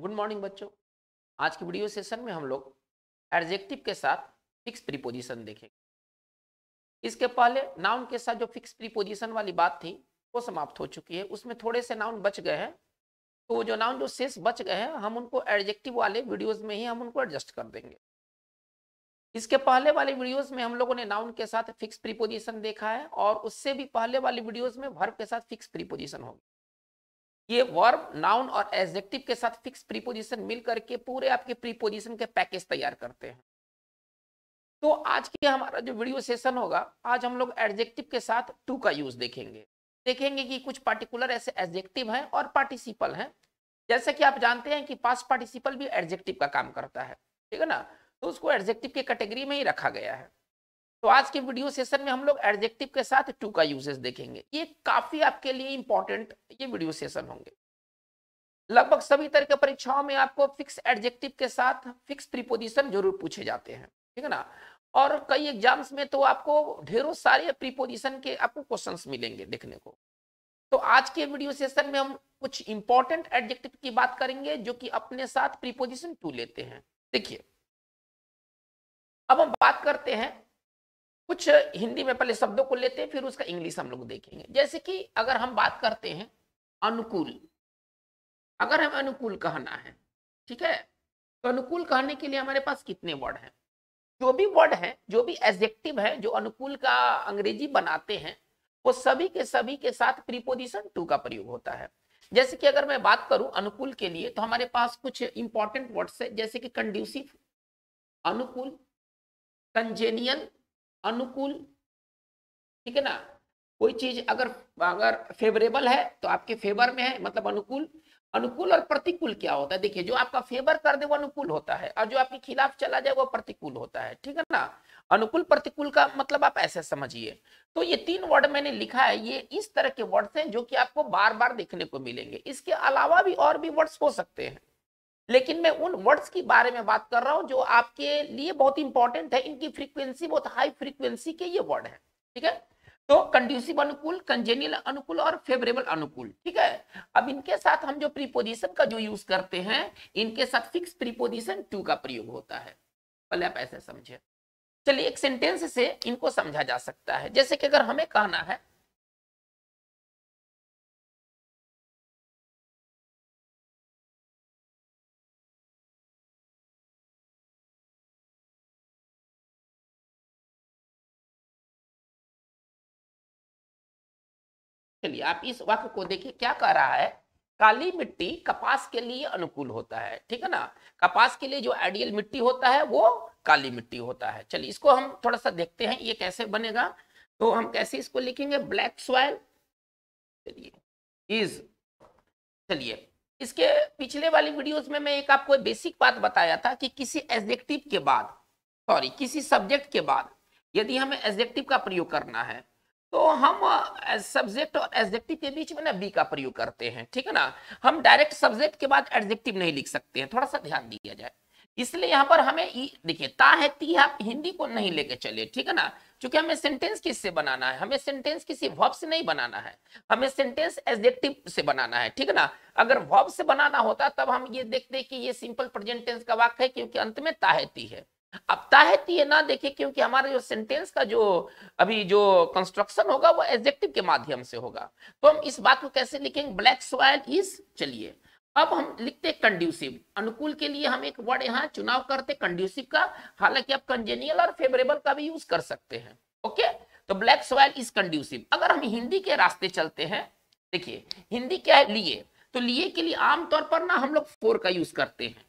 good morning बच्चों आज के वीडियो सेशन में हम लोग एडजेक्टिव के साथ फिक्स प्रीपोजिशन देखेंगे इसके पहले नाउन के साथ जो फिक्स प्रीपोजिशन वाली बात थी वो समाप्त हो चुकी है उसमें थोड़े से नाउन बच गए हैं तो जो नाउन जो शेष बच गए हैं हम उनको एडजेक्टिव वाले वीडियोज में ही हम उनको एडजस्ट कर देंगे इसके पहले वाले वीडियोस में हम लोगों ने नाउन के साथ फिक्स प्रीपोजिशन देखा है और उससे भी पहले वाले वीडियोस में भर्व के साथ फिक्स प्रीपोजिशन होगी ये वर्ब नाउन और एडजेक्टिव के साथ फिक्स प्रीपोजिशन मिल करके पूरे आपके प्रीपोजिशन के पैकेज तैयार करते हैं तो आज के हमारा जो वीडियो सेशन होगा आज हम लोग एडजेक्टिव के साथ टू का यूज देखेंगे देखेंगे कि कुछ पार्टिकुलर ऐसे एडजेक्टिव हैं और पार्टिसिपल हैं जैसे कि आप जानते हैं कि पास पार्टिसिपल भी एडजेक्टिव का काम करता है ठीक है ना तो उसको एडजेक्टिव के कैटेगरी में ही रखा गया है तो आज के वीडियो सेशन में हम लोग एडजेक्टिव के साथ टू का यूजेस देखेंगे ये काफी आपके लिए इंपॉर्टेंट ये वीडियो सेशन होंगे लगभग सभी तरह के परीक्षाओं में आपको फिक्स एडजेक्टिव के साथ फिक्स प्रीपोजिशन जरूर पूछे जाते हैं ठीक है ना और कई एग्जाम्स में तो आपको ढेरों सारे प्रीपोजिशन के आपको क्वेश्चंस मिलेंगे देखने को तो आज के वीडियो सेशन में हम कुछ इंपॉर्टेंट एडजेक्टिव की बात करेंगे जो कि अपने साथ प्रीपोजिशन टू लेते हैं देखिए अब हम बात करते हैं कुछ हिंदी में पहले शब्दों को लेते हैं फिर उसका इंग्लिश हम लोग देखेंगे जैसे कि अगर हम बात करते हैं अनुकूल अगर हमें अनुकूल कहना है ठीक है तो अनुकूल कहने के लिए हमारे पास कितने वर्ड हैं जो भी वर्ड है जो भी एजेक्टिव है जो अनुकूल का अंग्रेजी बनाते हैं वो सभी के सभी के साथ प्रीपोजिशन टू का प्रयोग होता है जैसे कि अगर मैं बात करूं अनुकूल के लिए तो हमारे पास कुछ इंपॉर्टेंट वर्ड्स है जैसे कि कंड्यूसिव अनुकूल कंजेनियन अनुकूल ठीक है ना कोई चीज अगर अगर फेवरेबल है तो आपके फेवर में है मतलब अनुकूल अनुकूल और प्रतिकूल क्या होता है देखिए जो आपका फेवर कर दे वो अनुकूल होता है और जो आपके खिलाफ चला जाए वो प्रतिकूल होता है ठीक है ना अनुकूल प्रतिकूल का मतलब आप ऐसे समझिए तो ये तीन वर्ड मैंने लिखा है ये इस तरह के वर्ड्स हैं जो कि आपको बार बार देखने को मिलेंगे इसके अलावा भी और भी वर्ड्स हो सकते हैं लेकिन मैं उन वर्ड्स के बारे में बात कर रहा हूँ जो आपके लिए बहुत इंपॉर्टेंट है इनकी फ्रीक्वेंसी बहुत हाई फ्रीक्वेंसी के ये वर्ड है ठीक है तो कंड्यूसिव अनुकूल कंजेनियल अनुकूल और फेवरेबल अनुकूल ठीक है अब इनके साथ हम जो प्रीपोजिशन का जो यूज करते हैं इनके साथ फिक्स प्रीपोजिशन टू का प्रयोग होता है पहले आप ऐसे समझे चलिए एक सेंटेंस से इनको समझा जा सकता है जैसे कि अगर हमें कहना है चलिए आप इस वक्र को देखिए क्या कह रहा है काली मिट्टी कपास के लिए अनुकूल होता है ठीक है ना कपास के लिए जो आइडियल मिट्टी होता है वो काली मिट्टी होता है चलिए इसको हम थोड़ा सा देखते हैं ये कैसे बनेगा तो हम कैसे इसको लिखेंगे ब्लैक सॉयल चलिए इज चलिए इसके पिछले वाली वीडियोस में मैं एक आपको बेसिक बात बताया था कि किसी एडजेक्टिव के बाद सॉरी किसी सब्जेक्ट के बाद यदि हमें एडजेक्टिव का प्रयोग करना है तो हम सब्जेक्ट और एडजेक्टिव के बीच में ना बी का प्रयोग करते हैं ठीक है ना हम डायरेक्ट सब्जेक्ट के बाद एडजेक्टिव नहीं लिख सकते हैं थोड़ा सा ध्यान दिया जाए इसलिए यहाँ पर हमें देखिए ता है ती आप हिंदी को नहीं लेके चले ठीक है ना क्योंकि हमें सेंटेंस किससे बनाना है हमें सेंटेंस किसी वर्ब से नहीं बनाना है हमें सेंटेंस एडजेक्टिव से बनाना है ठीक है ना अगर वर्ब से बनाना होता तब हम ये देखते कि ये सिंपल प्रेजेंट टेंस का वाक्य है क्योंकि अंत में ता है ती है अब ताहत ये ना देखे क्योंकि हमारे जो सेंटेंस का जो अभी जो कंस्ट्रक्शन होगा वो एडजेक्टिव के माध्यम से होगा तो हम इस बात को कैसे लिखेंगे ब्लैक सॉयल इज चलिए अब हम लिखते कंड्यूसिव अनुकूल के लिए हम एक वर्ड यहाँ चुनाव करते कंड्यूसिव का हालांकि आप कंजेनियल और फेवरेबल का भी यूज कर सकते हैं ओके तो ब्लैक सॉयल इज कंड्यूसिव अगर हम हिंदी के रास्ते चलते हैं देखिए हिंदी क्या है लिए तो लिए के लिए आमतौर पर ना हम लोग फोर का यूज करते हैं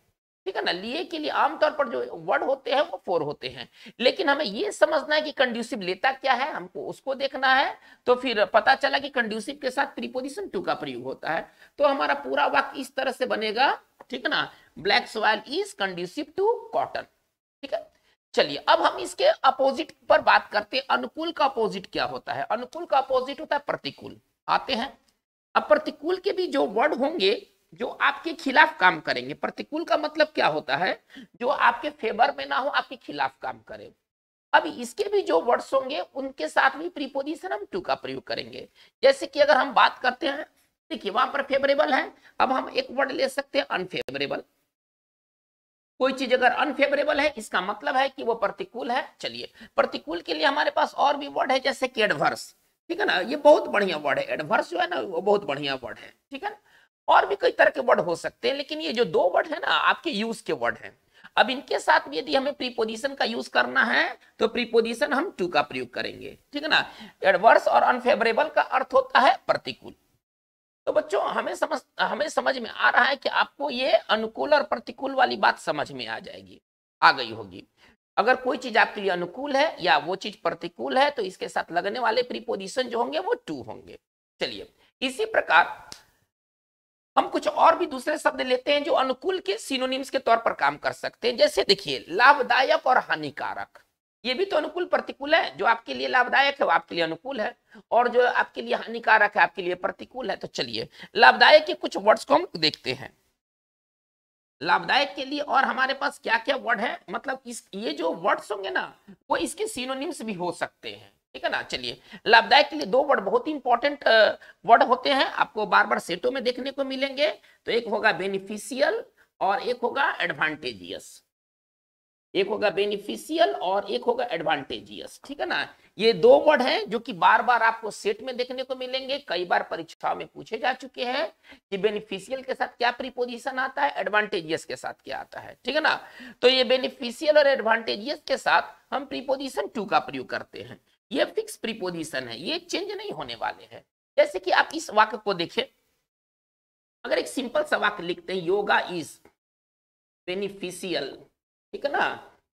ठीक है ना लिए के लिए आमतौर पर जो वर्ड होते हैं वो फोर होते हैं लेकिन हमें ये समझना है कि कंड्यूसिव लेता क्या है हमको उसको देखना है तो फिर पता चला कि कंड्यूसिव के साथ प्रीपोजिशन टू का प्रयोग होता है तो हमारा पूरा वाक्य इस तरह से बनेगा ठीक है ना black soil is conducive to cotton ठीक है चलिए अब हम इसके अपोजिट पर बात करते हैं अनुकूल का अपोजिट क्या होता है अनुकूल का अपोजिट होता है प्रतिकूल आते हैं अब प्रतिकूल के भी जो वर्ड होंगे जो आपके खिलाफ काम करेंगे प्रतिकूल का मतलब क्या होता है जो आपके फेवर में ना हो आपके खिलाफ काम करे अब इसके भी जो वर्ड्स होंगे उनके साथ भी प्रीपोजिशन हम टू का प्रयोग करेंगे जैसे कि अगर हम बात करते हैं देखिए वहां पर फेवरेबल है अब हम एक वर्ड ले सकते हैं अनफेवरेबल कोई चीज अगर अनफेवरेबल है इसका मतलब है कि वो प्रतिकूल है चलिए प्रतिकूल के लिए हमारे पास और भी वर्ड है जैसे कि एडवर्स ठीक है ना ये बहुत बढ़िया वर्ड है एडवर्स जो है ना वो बहुत बढ़िया वर्ड है ठीक है ना और भी कई तरह के वर्ड हो सकते हैं लेकिन ये जो दो वर्ड है ना आपके यूज के वर्ड है अब इनके साथ भी यदि हमें प्रीपोजिशन का यूज करना है तो प्रीपोजिशन हम टू का प्रयोग करेंगे ठीक है ना एडवर्स और अनफेवरेबल का अर्थ होता है प्रतिकूल तो बच्चों हमें समझ हमें समझ में आ रहा है कि आपको ये अनुकूल और प्रतिकूल वाली बात समझ में आ जाएगी आ गई होगी अगर कोई चीज आपके लिए अनुकूल है या वो चीज प्रतिकूल है तो इसके साथ लगने वाले प्रीपोजिशन जो होंगे वो टू होंगे चलिए इसी प्रकार हम कुछ और भी दूसरे शब्द लेते हैं जो अनुकूल के सिनोनिम्स के तौर पर काम कर सकते हैं जैसे देखिए लाभदायक और हानिकारक ये भी तो अनुकूल प्रतिकूल है जो आपके लिए लाभदायक है वो आपके लिए अनुकूल है और जो आपके लिए हानिकारक है आपके लिए प्रतिकूल है तो चलिए लाभदायक के कुछ वर्ड्स को हम देखते हैं लाभदायक के लिए और हमारे पास क्या क्या वर्ड है मतलब इस ये जो वर्ड्स होंगे ना वो इसके सिनोनिम्स भी हो सकते हैं ठीक है ना चलिए लाभदायक के लिए दो वर्ड बहुत ही इंपॉर्टेंट वर्ड होते हैं आपको बार बार सेटों में देखने को मिलेंगे तो एक होगा बेनिफिशियल और एक होगा एडवांटेजियस एक होगा बेनिफिशियल और एक होगा एडवांटेजियस ठीक है ना ये दो वर्ड हैं जो कि बार बार आपको सेट में देखने को मिलेंगे कई बार परीक्षाओं में पूछे जा चुके हैं कि बेनिफिशियल के साथ क्या प्रीपोजिशन आता है एडवांटेजियस के साथ क्या आता है ठीक है ना तो ये बेनिफिशियल और एडवांटेजियस के साथ हम प्रीपोजिशन टू का प्रयोग करते हैं ये फिक्स प्रीपोजिशन है ये चेंज नहीं होने वाले हैं जैसे कि आप इस वाक्य को देखें अगर एक सिंपल सा वाक्य लिखते हैं योगा इज बेनिफिशियल ठीक है ना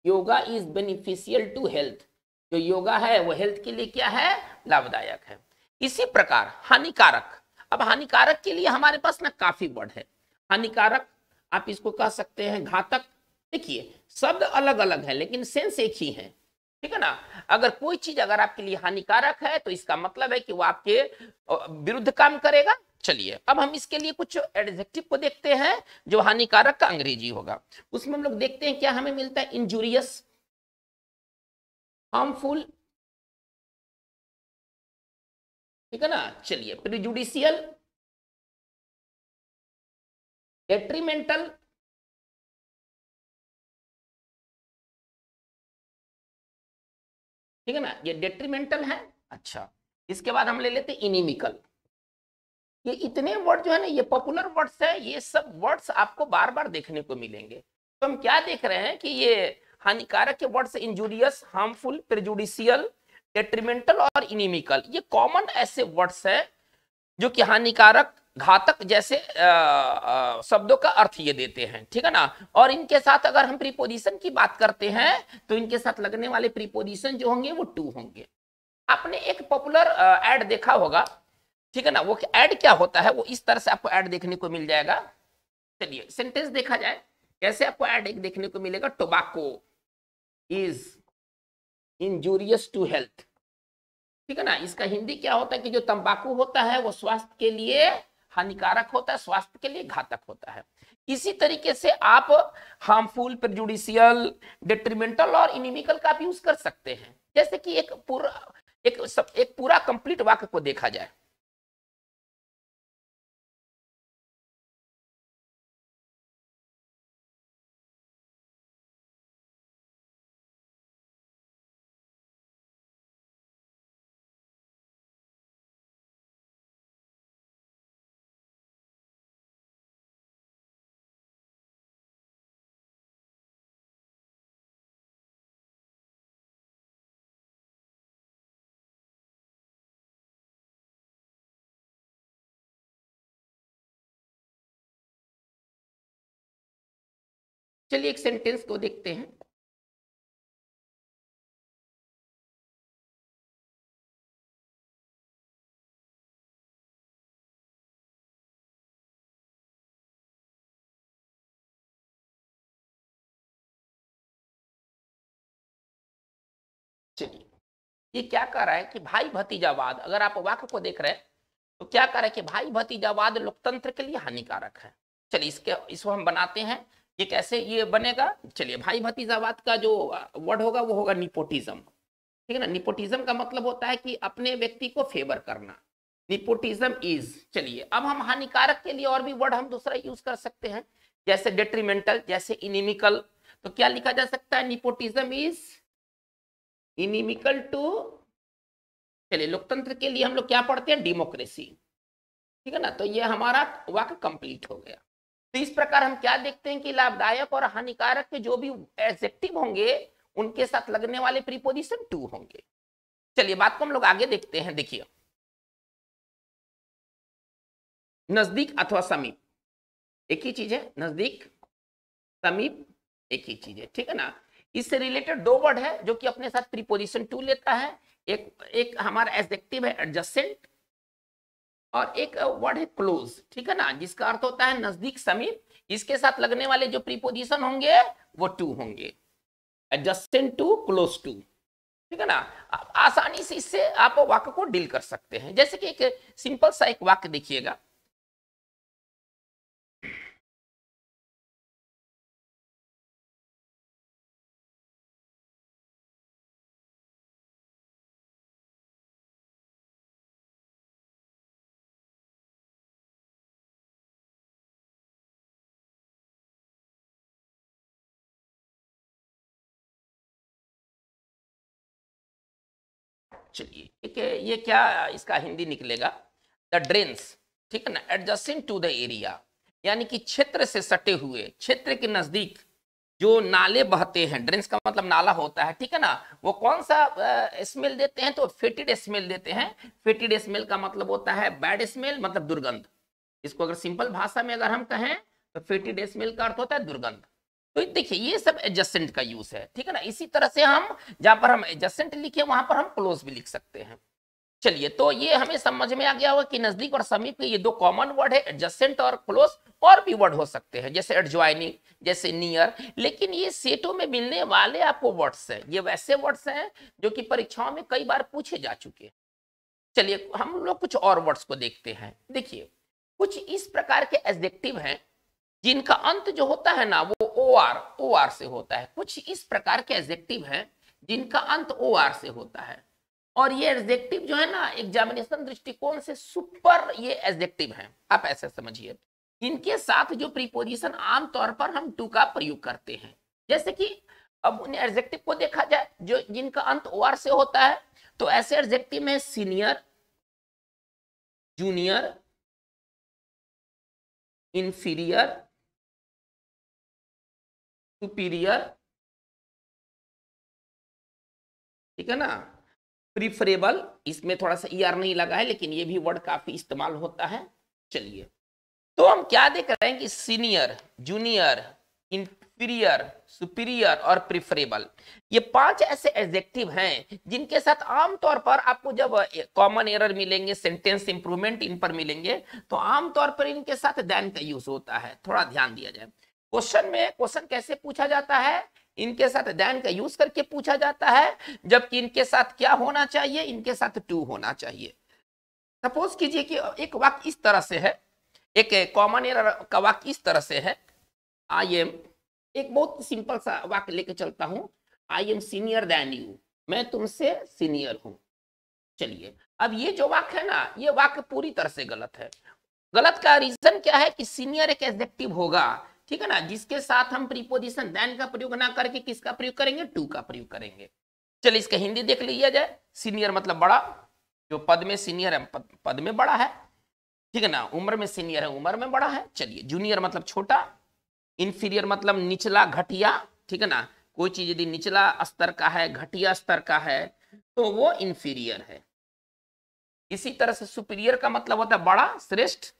yoga is beneficial to health जो योगा है वो हेल्थ के लिए क्या है लाभदायक है इसी प्रकार हानिकारक अब हानिकारक के लिए हमारे पास ना काफी वर्ड है हानिकारक आप इसको कह सकते हैं घातक देखिए शब्द अलग अलग है लेकिन सेंस एक ही है ठीक है ना अगर कोई चीज अगर आपके लिए हानिकारक है तो इसका मतलब है कि वो आपके विरुद्ध काम करेगा चलिए अब हम इसके लिए कुछ एडजेक्टिव को देखते हैं जो हानिकारक का अंग्रेजी होगा उसमें हम लोग देखते हैं क्या हमें मिलता है इंजूरियस हार्मफुल ठीक है ना चलिए प्रिजुडिशियल डेट्रीमेंटल ठीक है ना ये डेट्रीमेंटल है अच्छा इसके बाद हम ले लेते इनिमिकल ये इतने वर्ड जो है ना ये पॉपुलर वर्ड्स है ये सब वर्ड्स आपको बार बार देखने को मिलेंगे तो हम क्या देख रहे हैं कि ये हानिकारक के words injurious harmful prejudicial detrimental और इनिमिकल ये कॉमन ऐसे वर्ड्स है जो कि हानिकारक घातक जैसे शब्दों का अर्थ ये देते हैं ठीक है ना और इनके साथ अगर हम प्रीपोजिशन की बात करते हैं तो इनके साथ लगने वाले प्रीपोजिशन जो होंगे वो टू होंगे आपने एक पॉपुलर एड देखा होगा ठीक है ना वो एड क्या होता है वो इस तरह से आपको एड देखने को मिल जाएगा चलिए सेंटेंस देखा जाए कैसे आपको एड एक देखने को मिलेगा tobacco is injurious to health ठीक है ना इसका हिंदी क्या होता है कि जो तंबाकू होता है वो स्वास्थ्य के लिए हानिकारक होता है स्वास्थ्य के लिए घातक होता है इसी तरीके से आप हार्मफुल प्रजुडिशियल डिट्रीमेंटल और इनिमिकल का भी यूज कर सकते हैं जैसे कि एक पूरा एक सब एक पूरा कंप्लीट वाक्य को देखा जाए चलिए एक सेंटेंस को देखते हैं चलिए ये क्या कह रहा है कि भाई भतीजावाद अगर आप वाक्य को देख रहे हैं तो क्या कह रहा है कि भाई भतीजावाद लोकतंत्र के लिए हानिकारक है चलिए इसके इसको हम बनाते हैं ये कैसे ये बनेगा चलिए भाई भतीजावाद का जो वर्ड होगा वो होगा निपोटिज्म ठीक है ना निपोटिज्म का मतलब होता है कि अपने व्यक्ति को फेवर करना निपोटिज्म इज चलिए अब हम हानिकारक के लिए और भी वर्ड हम दूसरा यूज कर सकते हैं जैसे डेट्रीमेंटल जैसे इनिमिकल तो क्या लिखा जा सकता है निपोटिज्म इज इनिमिकल टू चलिए लोकतंत्र के लिए हम लोग क्या पढ़ते हैं डेमोक्रेसी ठीक है ना तो ये हमारा वाक्य कंप्लीट हो गया तो इस प्रकार हम क्या देखते हैं कि लाभदायक और हानिकारक के जो भी एडजेक्टिव होंगे उनके साथ लगने वाले प्रीपोजिशन टू होंगे चलिए बात को हम लोग आगे देखते हैं देखिए नजदीक अथवा समीप एक ही चीज है नजदीक समीप एक ही चीज है ठीक है ना इससे रिलेटेड दो वर्ड है जो कि अपने साथ प्रीपोजिशन टू लेता है एक एक हमारा एडजेक्टिव है एडजस्टेंट और एक वर्ड है क्लोज ठीक है ना जिसका अर्थ होता है नजदीक समीप इसके साथ लगने वाले जो प्रीपोजिशन होंगे वो टू होंगे एडजस्टेंट टू क्लोज टू ठीक है ना आप आसानी से इससे आप वाक्य को डील कर सकते हैं जैसे कि एक सिंपल सा एक वाक्य देखिएगा चलिए है ये क्या इसका हिंदी निकलेगा द ड्रेन्स ठीक है ना एडजस्टिंग टू द एरिया यानी कि क्षेत्र से सटे हुए क्षेत्र के नज़दीक जो नाले बहते हैं ड्रेन्स का मतलब नाला होता है ठीक है ना वो कौन सा स्मेल देते हैं तो फेटिड स्मेल देते हैं फेटिड स्मेल का मतलब होता है बैड स्मेल मतलब दुर्गंध इसको अगर सिंपल भाषा में अगर हम कहें तो फेटिड स्मेल का अर्थ होता है दुर्गंध तो देखिए ये सब एडजस्टेंट का यूज है ठीक है ना इसी तरह से हम जहां पर हम एडजस्टेंट लिखे वहां पर हम क्लोज भी लिख सकते हैं चलिए तो ये हमें समझ में आ गया होगा कि नजदीक और समीप ये दो कॉमन वर्ड है एडजस्टेंट और क्लोज और भी वर्ड हो सकते हैं जैसे एडजॉइनिंग जैसे नियर लेकिन ये सेटों में मिलने वाले आपको वर्ड्स हैं ये वैसे वर्ड्स हैं जो कि परीक्षाओं में कई बार पूछे जा चुके हैं चलिए हम लोग कुछ और वर्ड्स को देखते हैं देखिए कुछ इस प्रकार के एडजेक्टिव हैं जिनका अंत जो होता है ना वो ओ आर ओ आर से होता है कुछ इस प्रकार के एजेक्टिव हैं जिनका अंत ओ आर से होता है और ये एजेक्टिव जो है ना एग्जामिनेशन दृष्टिकोण से सुपर ये एजेक्टिव हैं आप ऐसे समझिए इनके साथ जो प्रीपोजिशन आमतौर पर हम टू का प्रयोग करते हैं जैसे कि अब उन एडजेक्टिव को देखा जाए जो जिनका अंत ओ आर से होता है तो ऐसे एडजेक्टिव में सीनियर जूनियर इंफीरियर सुपीरियर ठीक है ना प्रिफरेबल इसमें थोड़ा सा ईआर e नहीं लगा है लेकिन ये भी वर्ड काफी इस्तेमाल होता है चलिए तो हम क्या देख रहे हैं कि सीनियर जूनियर इंफीरियर सुपीरियर और प्रिफरेबल ये पांच ऐसे एडजेक्टिव हैं जिनके साथ आमतौर पर आपको जब कॉमन एरर मिलेंगे सेंटेंस इंप्रूवमेंट इन पर मिलेंगे तो आमतौर पर इनके साथ दैन का यूज होता है थोड़ा ध्यान दिया जाए क्वेश्चन में क्वेश्चन कैसे पूछा जाता है इनके साथ दैन का यूज करके पूछा जाता है जबकि इनके साथ क्या होना चाहिए इनके साथ टू होना चाहिए सपोज कीजिए कि एक वाक्य इस तरह से है एक कॉमन एरर का वाक्य इस तरह से है आई एम एक बहुत सिंपल सा वाक्य लेके चलता हूँ I am senior than you मैं तुमसे सीनियर हूँ चलिए अब ये जो वाक्य है ना ये वाक्य पूरी तरह से गलत है गलत का रीजन क्या है कि सीनियर एक एग्जेक्टिव होगा ठीक है ना जिसके साथ हम प्रीपोजिशन दैन का प्रयोग ना करके किसका प्रयोग करेंगे टू का प्रयोग करेंगे चलिए इसका हिंदी देख लिया जाए सीनियर मतलब बड़ा जो पद में सीनियर है पद, पद में बड़ा है ठीक है ना उम्र में सीनियर है उम्र में बड़ा है चलिए जूनियर मतलब छोटा इन्फीरियर मतलब निचला घटिया ठीक है ना कोई चीज यदि निचला स्तर का है घटिया स्तर का है तो वो इन्फीरियर है इसी तरह से सुपीरियर का मतलब होता है बड़ा श्रेष्ठ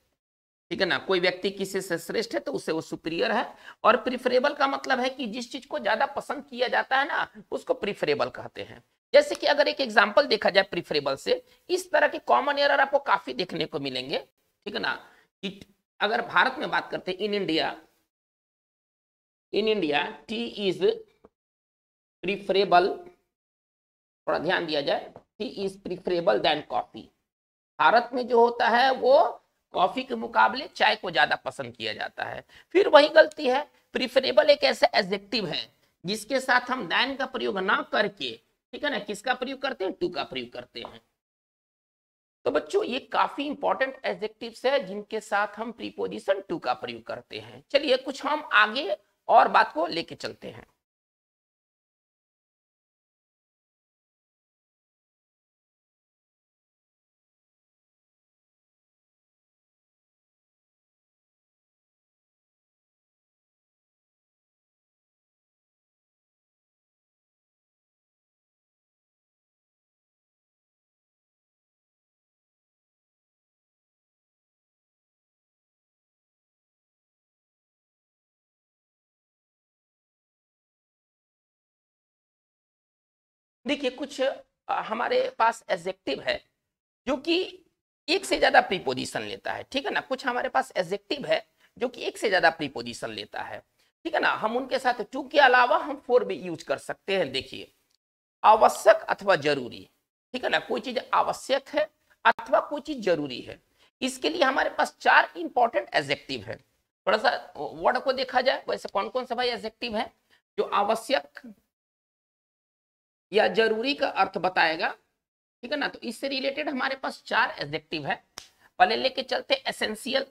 ठीक है ना कोई व्यक्ति किसी से श्रेष्ठ है तो उसे वो सुप्रियर है और प्रिफरेबल का मतलब है कि जिस चीज को ज्यादा पसंद किया जाता है ना उसको प्रिफरेबल कहते हैं जैसे कि अगर एक एग्जाम्पल देखा जाए प्रिफरेबल से इस तरह के कॉमन एरर आपको काफी देखने को मिलेंगे ठीक है ना अगर भारत में बात करते हैं in India in India tea is preferable थोड़ा ध्यान दिया जाए tea is preferable than coffee Bharat में जो होता है वो कॉफी के मुकाबले चाय को ज्यादा पसंद किया जाता है फिर वही गलती है प्रिफरेबल एक ऐसा एडजेक्टिव है जिसके साथ हम दैन का प्रयोग ना करके ठीक है ना किसका प्रयोग करते हैं टू का प्रयोग करते हैं तो बच्चों ये काफी इंपॉर्टेंट एडजेक्टिव्स है जिनके साथ हम प्रीपोजिशन टू का प्रयोग करते हैं चलिए कुछ हम आगे और बात को लेके चलते हैं देखिए कुछ हमारे पास एजेक्टिव है जो कि एक से ज्यादा प्रीपोजिशन लेता है ठीक है ना कुछ हमारे पास एजेक्टिव है जो कि एक से ज्यादा प्रीपोजिशन लेता है ठीक है ना हम उनके साथ टू के अलावा हम फोर भी यूज कर सकते हैं देखिए आवश्यक अथवा जरूरी ठीक है ना कोई चीज आवश्यक है अथवा कोई चीज जरूरी है इसके लिए हमारे पास चार इंपॉर्टेंट एजेक्टिव है थोड़ा सा वर्ड को देखा जाए वैसे कौन कौन सा भाई एजेक्टिव है जो आवश्यक या जरूरी का अर्थ बताएगा ठीक है ना तो इससे रिलेटेड हमारे पास चार एडजेक्टिव है पहले लेके चलते एसेंशियल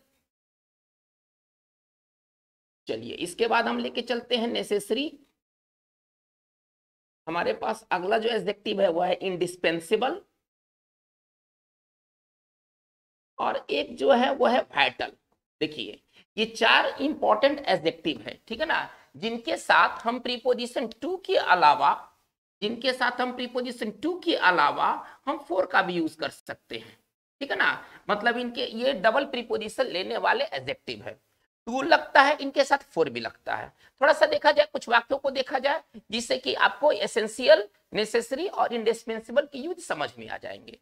चलिए इसके बाद हम लेके चलते हैं नेसेसरी हमारे पास अगला जो एडजेक्टिव है वह है इंडिस्पेंसिबल और एक जो है वह है वाइटल देखिए ये चार इंपॉर्टेंट एडजेक्टिव है ठीक है ना जिनके साथ हम प्रीपोजिशन टू के अलावा जिनके साथ हम प्रीपोजिशन टू के अलावा हम फोर का भी यूज कर सकते हैं ठीक है ना मतलब इनके ये डबल प्रीपोजिशन लेने वाले एजेक्टिव है टू लगता है इनके साथ फोर भी लगता है थोड़ा सा देखा जाए कुछ वाक्यों को देखा जाए जिससे कि आपको एसेंशियल नेसेसरी और इंडिस्पेंसिबल की यूज समझ में आ जाएंगे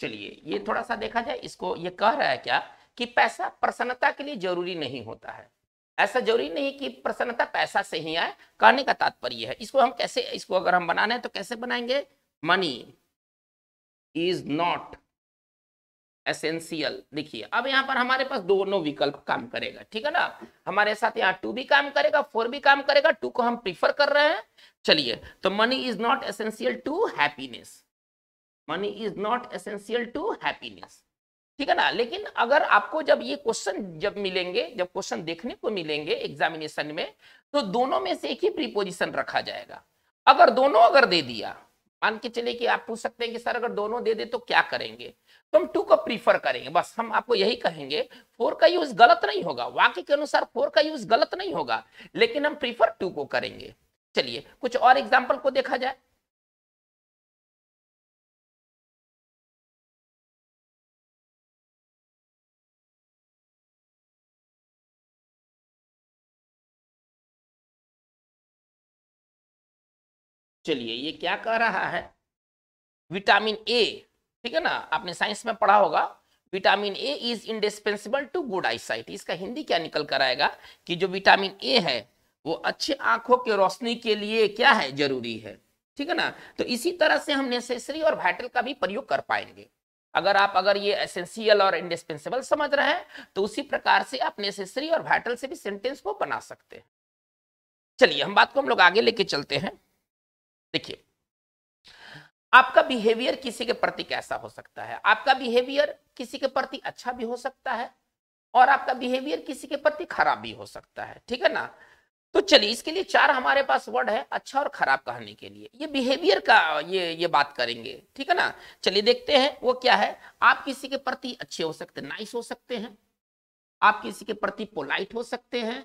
चलिए ये थोड़ा सा देखा जाए इसको ये कह रहा है क्या कि पैसा प्रसन्नता के लिए जरूरी नहीं होता है ऐसा जरूरी नहीं कि प्रसन्नता पैसा से ही आए कहने का तात्पर्य है इसको हम कैसे इसको अगर हम बनाना है तो कैसे बनाएंगे मनी इज नॉट एसेंशियल देखिए अब यहाँ पर हमारे पास दोनों विकल्प काम करेगा ठीक है ना हमारे साथ यहाँ टू भी काम करेगा फोर भी काम करेगा टू को हम प्रीफर कर रहे हैं चलिए तो money is not essential to happiness money is not essential to happiness ठीक है ना लेकिन अगर आपको जब ये क्वेश्चन जब मिलेंगे जब क्वेश्चन देखने को मिलेंगे एग्जामिनेशन में तो दोनों में से एक ही प्रीपोजिशन रखा जाएगा अगर दोनों अगर दे दिया मान के चले कि आप पूछ सकते हैं कि सर अगर दोनों दे दे तो क्या करेंगे तो हम टू को प्रीफर करेंगे बस हम आपको यही कहेंगे फोर का यूज गलत नहीं होगा वाक्य के अनुसार फोर का यूज गलत नहीं होगा लेकिन हम प्रीफर टू को करेंगे चलिए कुछ और एग्जाम्पल को देखा जाए चलिए ये क्या कह रहा है विटामिन ए ठीक है ना आपने साइंस में पढ़ा होगा vitamin A is indispensable to good eyesight इसका हिंदी क्या निकल कर आएगा कि जो विटामिन ए है वो अच्छे आंखों की रोशनी के लिए क्या है जरूरी है ठीक है ना तो इसी तरह से हम नेसेसरी और वाइटल का भी प्रयोग कर पाएंगे अगर आप अगर ये एसेंशियल और इंडिस्पेंसिबल समझ रहे हैं तो उसी प्रकार से आप नेसेसरी और वाइटल से भी सेंटेंस को बना सकते हैं चलिए हम बात को हम लोग आगे लेके चलते हैं देखिए आपका बिहेवियर किसी के प्रति कैसा हो सकता है आपका बिहेवियर किसी के प्रति अच्छा भी हो सकता है और आपका बिहेवियर किसी के प्रति खराब भी हो सकता है ठीक है ना तो चलिए इसके लिए चार हमारे पास वर्ड है अच्छा और खराब कहने के लिए ये बिहेवियर का ये ये बात करेंगे ठीक है ना चलिए देखते हैं वो क्या है आप किसी के प्रति अच्छे हो सकते नाइस हो सकते हैं आप किसी के प्रति पोलाइट हो सकते हैं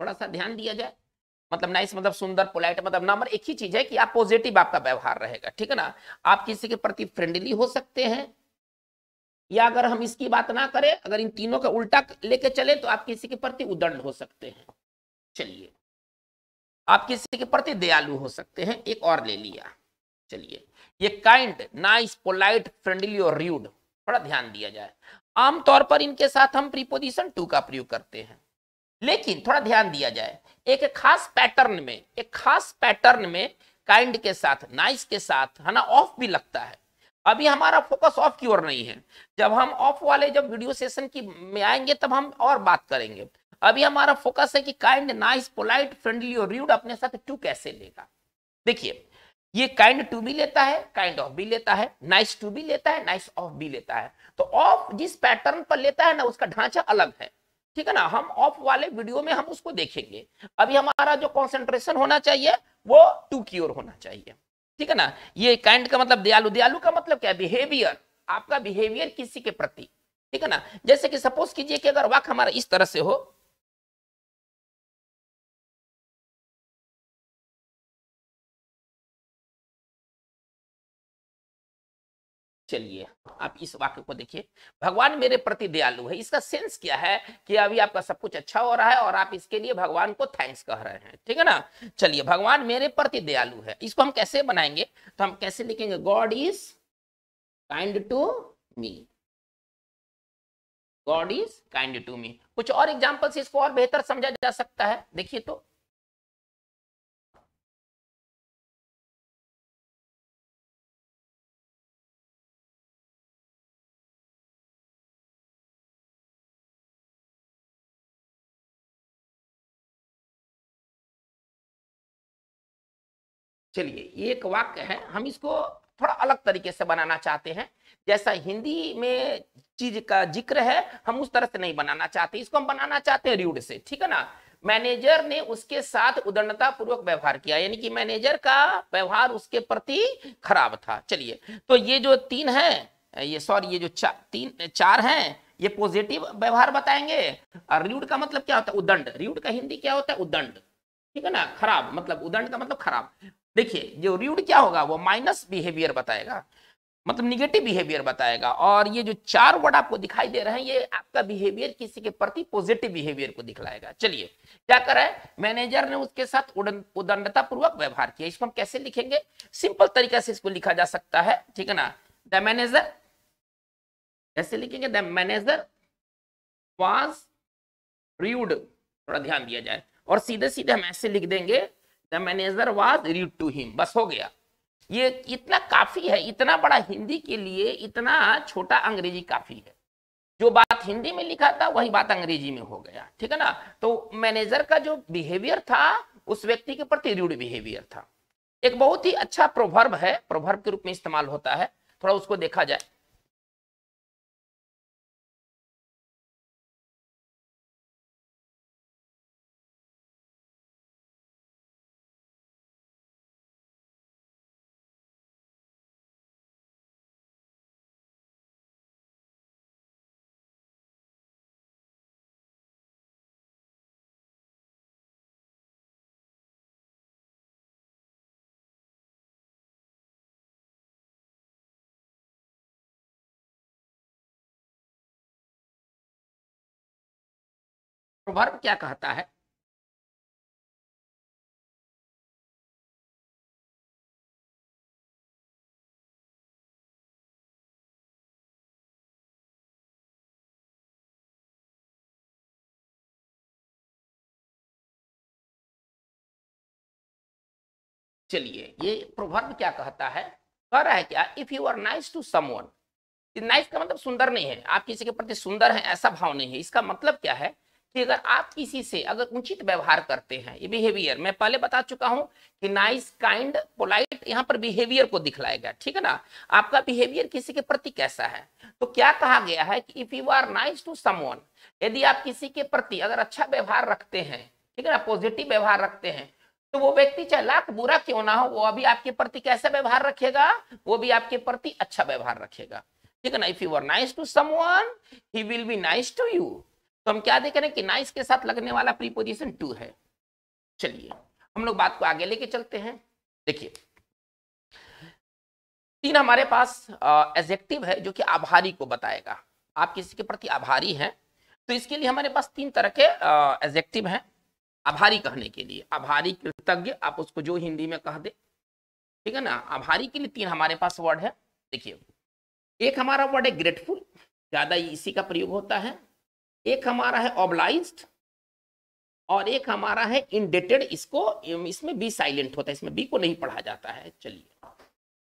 थोड़ा सा ध्यान दिया जाए मतलब नाइस मतलब सुंदर पोलाइट मतलब नंबर एक ही चीज है कि आप पॉजिटिव आपका व्यवहार रहेगा ठीक है ना आप किसी के प्रति फ्रेंडली हो सकते हैं या अगर हम इसकी बात ना करें अगर इन तीनों का उल्टा लेके चले तो आप किसी के प्रति उदंड हो सकते हैं चलिए आप किसी के प्रति दयालु हो सकते हैं एक और ले लिया चलिए ये काइंड नाइस पोलाइट फ्रेंडली और र्यूड थोड़ा ध्यान दिया जाए आमतौर पर इनके साथ हम प्रीपोजिशन टू का प्रयोग करते हैं लेकिन थोड़ा ध्यान दिया जाए एक खास पैटर्न में एक खास पैटर्न में काइंड के साथ नाइस के साथ है ना ऑफ भी लगता है अभी हमारा फोकस ऑफ की ओर नहीं है जब हम ऑफ वाले जब वीडियो सेशन की में आएंगे तब हम और बात करेंगे अभी हमारा फोकस है कि काइंड नाइस पोलाइट फ्रेंडली और रूड अपने साथ टू कैसे लेगा देखिए ये काइंड टू भी लेता है काइंड ऑफ भी लेता है नाइस टू भी लेता है नाइस ऑफ भी लेता है तो ऑफ जिस पैटर्न पर लेता है ना उसका ढांचा अलग है ठीक है ना हम ऑफ वाले वीडियो में हम उसको देखेंगे अभी हमारा जो कॉन्सेंट्रेशन होना चाहिए वो टू की ओर होना चाहिए ठीक है ना ये काइंड का मतलब दयालु दयालु का मतलब क्या बिहेवियर आपका बिहेवियर किसी के प्रति ठीक है ना जैसे कि सपोज कीजिए कि अगर वाक हमारा इस तरह से हो चलिए आप इस वाक्य को देखिए भगवान मेरे प्रति दयालु है इसका सेंस क्या है कि अभी आपका सब कुछ अच्छा हो रहा है और आप इसके लिए भगवान को थैंक्स कह रहे हैं ठीक है ना चलिए भगवान मेरे प्रति दयालु है इसको हम कैसे बनाएंगे तो हम कैसे लिखेंगे God is kind to me God is kind to me कुछ और एग्जाम्पल से इसको और बेहतर समझा जा सकता है देखिए तो चलिए ये एक वाक्य है हम इसको थोड़ा अलग तरीके से बनाना चाहते हैं जैसा हिंदी में चीज का जिक्र है हम उस तरह से नहीं बनाना चाहते इसको हम बनाना चाहते हैं र्यूड से ठीक है ना मैनेजर ने उसके साथ उदंडता पूर्वक व्यवहार किया यानी कि मैनेजर का व्यवहार उसके प्रति खराब था चलिए तो ये जो तीन है ये सॉरी ये जो चा, तीन चार हैं ये पॉजिटिव व्यवहार बताएंगे और र्यूड का मतलब क्या होता है उदंड र्यूड का हिंदी क्या होता है उदंड ठीक है ना खराब मतलब उदंड का मतलब खराब देखिए जो रीड क्या होगा वो माइनस बिहेवियर बताएगा मतलब निगेटिव बिहेवियर बताएगा और ये जो चार वर्ड आपको दिखाई दे रहे हैं ये आपका बिहेवियर किसी के प्रति पॉजिटिव बिहेवियर को दिखलाएगा चलिए क्या करें है मैनेजर ने उसके साथ उदंडता पूर्वक व्यवहार किया इसको हम कैसे लिखेंगे सिंपल तरीका से इसको लिखा जा सकता है ठीक है ना द मैनेजर कैसे लिखेंगे द मैनेजर वॉज रूड थोड़ा ध्यान दिया जाए और सीधे सीधे हम ऐसे लिख देंगे the manager was rude to him बस हो गया ये इतना काफ़ी है इतना बड़ा हिंदी के लिए इतना छोटा अंग्रेजी काफ़ी है जो बात हिंदी में लिखा था वही बात अंग्रेजी में हो गया ठीक है ना तो मैनेजर का जो बिहेवियर था उस व्यक्ति के प्रति रूड बिहेवियर था एक बहुत ही अच्छा प्रोवर्ब है प्रोवर्ब के रूप में इस्तेमाल होता है थोड़ा उसको देखा जाए प्रोवर्ब क्या कहता है चलिए ये प्रोवर्ब क्या कहता है कह रहा है क्या if you are nice to someone nice का मतलब सुंदर नहीं है आप किसी के प्रति सुंदर है ऐसा भाव नहीं है इसका मतलब क्या है कि अगर आप किसी से अगर उचित व्यवहार करते हैं ये बिहेवियर मैं पहले बता चुका हूं कि नाइस काइंड पोलाइट यहां पर बिहेवियर को दिखलाया गया ठीक है ना आपका बिहेवियर किसी के प्रति कैसा है तो क्या कहा गया है कि if you are nice to someone यदि आप किसी के प्रति अगर अच्छा व्यवहार रखते हैं ठीक है ना पॉजिटिव व्यवहार रखते हैं तो वो व्यक्ति चाहे लाख बुरा क्यों ना हो वो अभी आपके प्रति कैसा व्यवहार रखेगा वो भी आपके प्रति अच्छा व्यवहार रखेगा ठीक है ना if you are nice to someone he will be nice to you तो हम क्या देख रहे हैं कि नाइस के साथ लगने वाला प्रीपोजिशन टू है चलिए हम लोग बात को आगे लेके चलते हैं देखिए तीन हमारे पास एजेक्टिव है जो कि आभारी को बताएगा आप किसी के प्रति आभारी हैं तो इसके लिए हमारे पास तीन तरह के एजेक्टिव हैं आभारी कहने के लिए आभारी कृतज्ञ आप उसको जो हिंदी में कह दे ठीक है ना आभारी के लिए तीन हमारे पास वर्ड है देखिए एक हमारा वर्ड है ग्रेटफुल ज़्यादा इसी का प्रयोग होता है एक हमारा है ऑब्लाइज्ड और एक हमारा है इंडेटेड इसको इसमें बी साइलेंट होता है इसमें बी को नहीं पढ़ा जाता है चलिए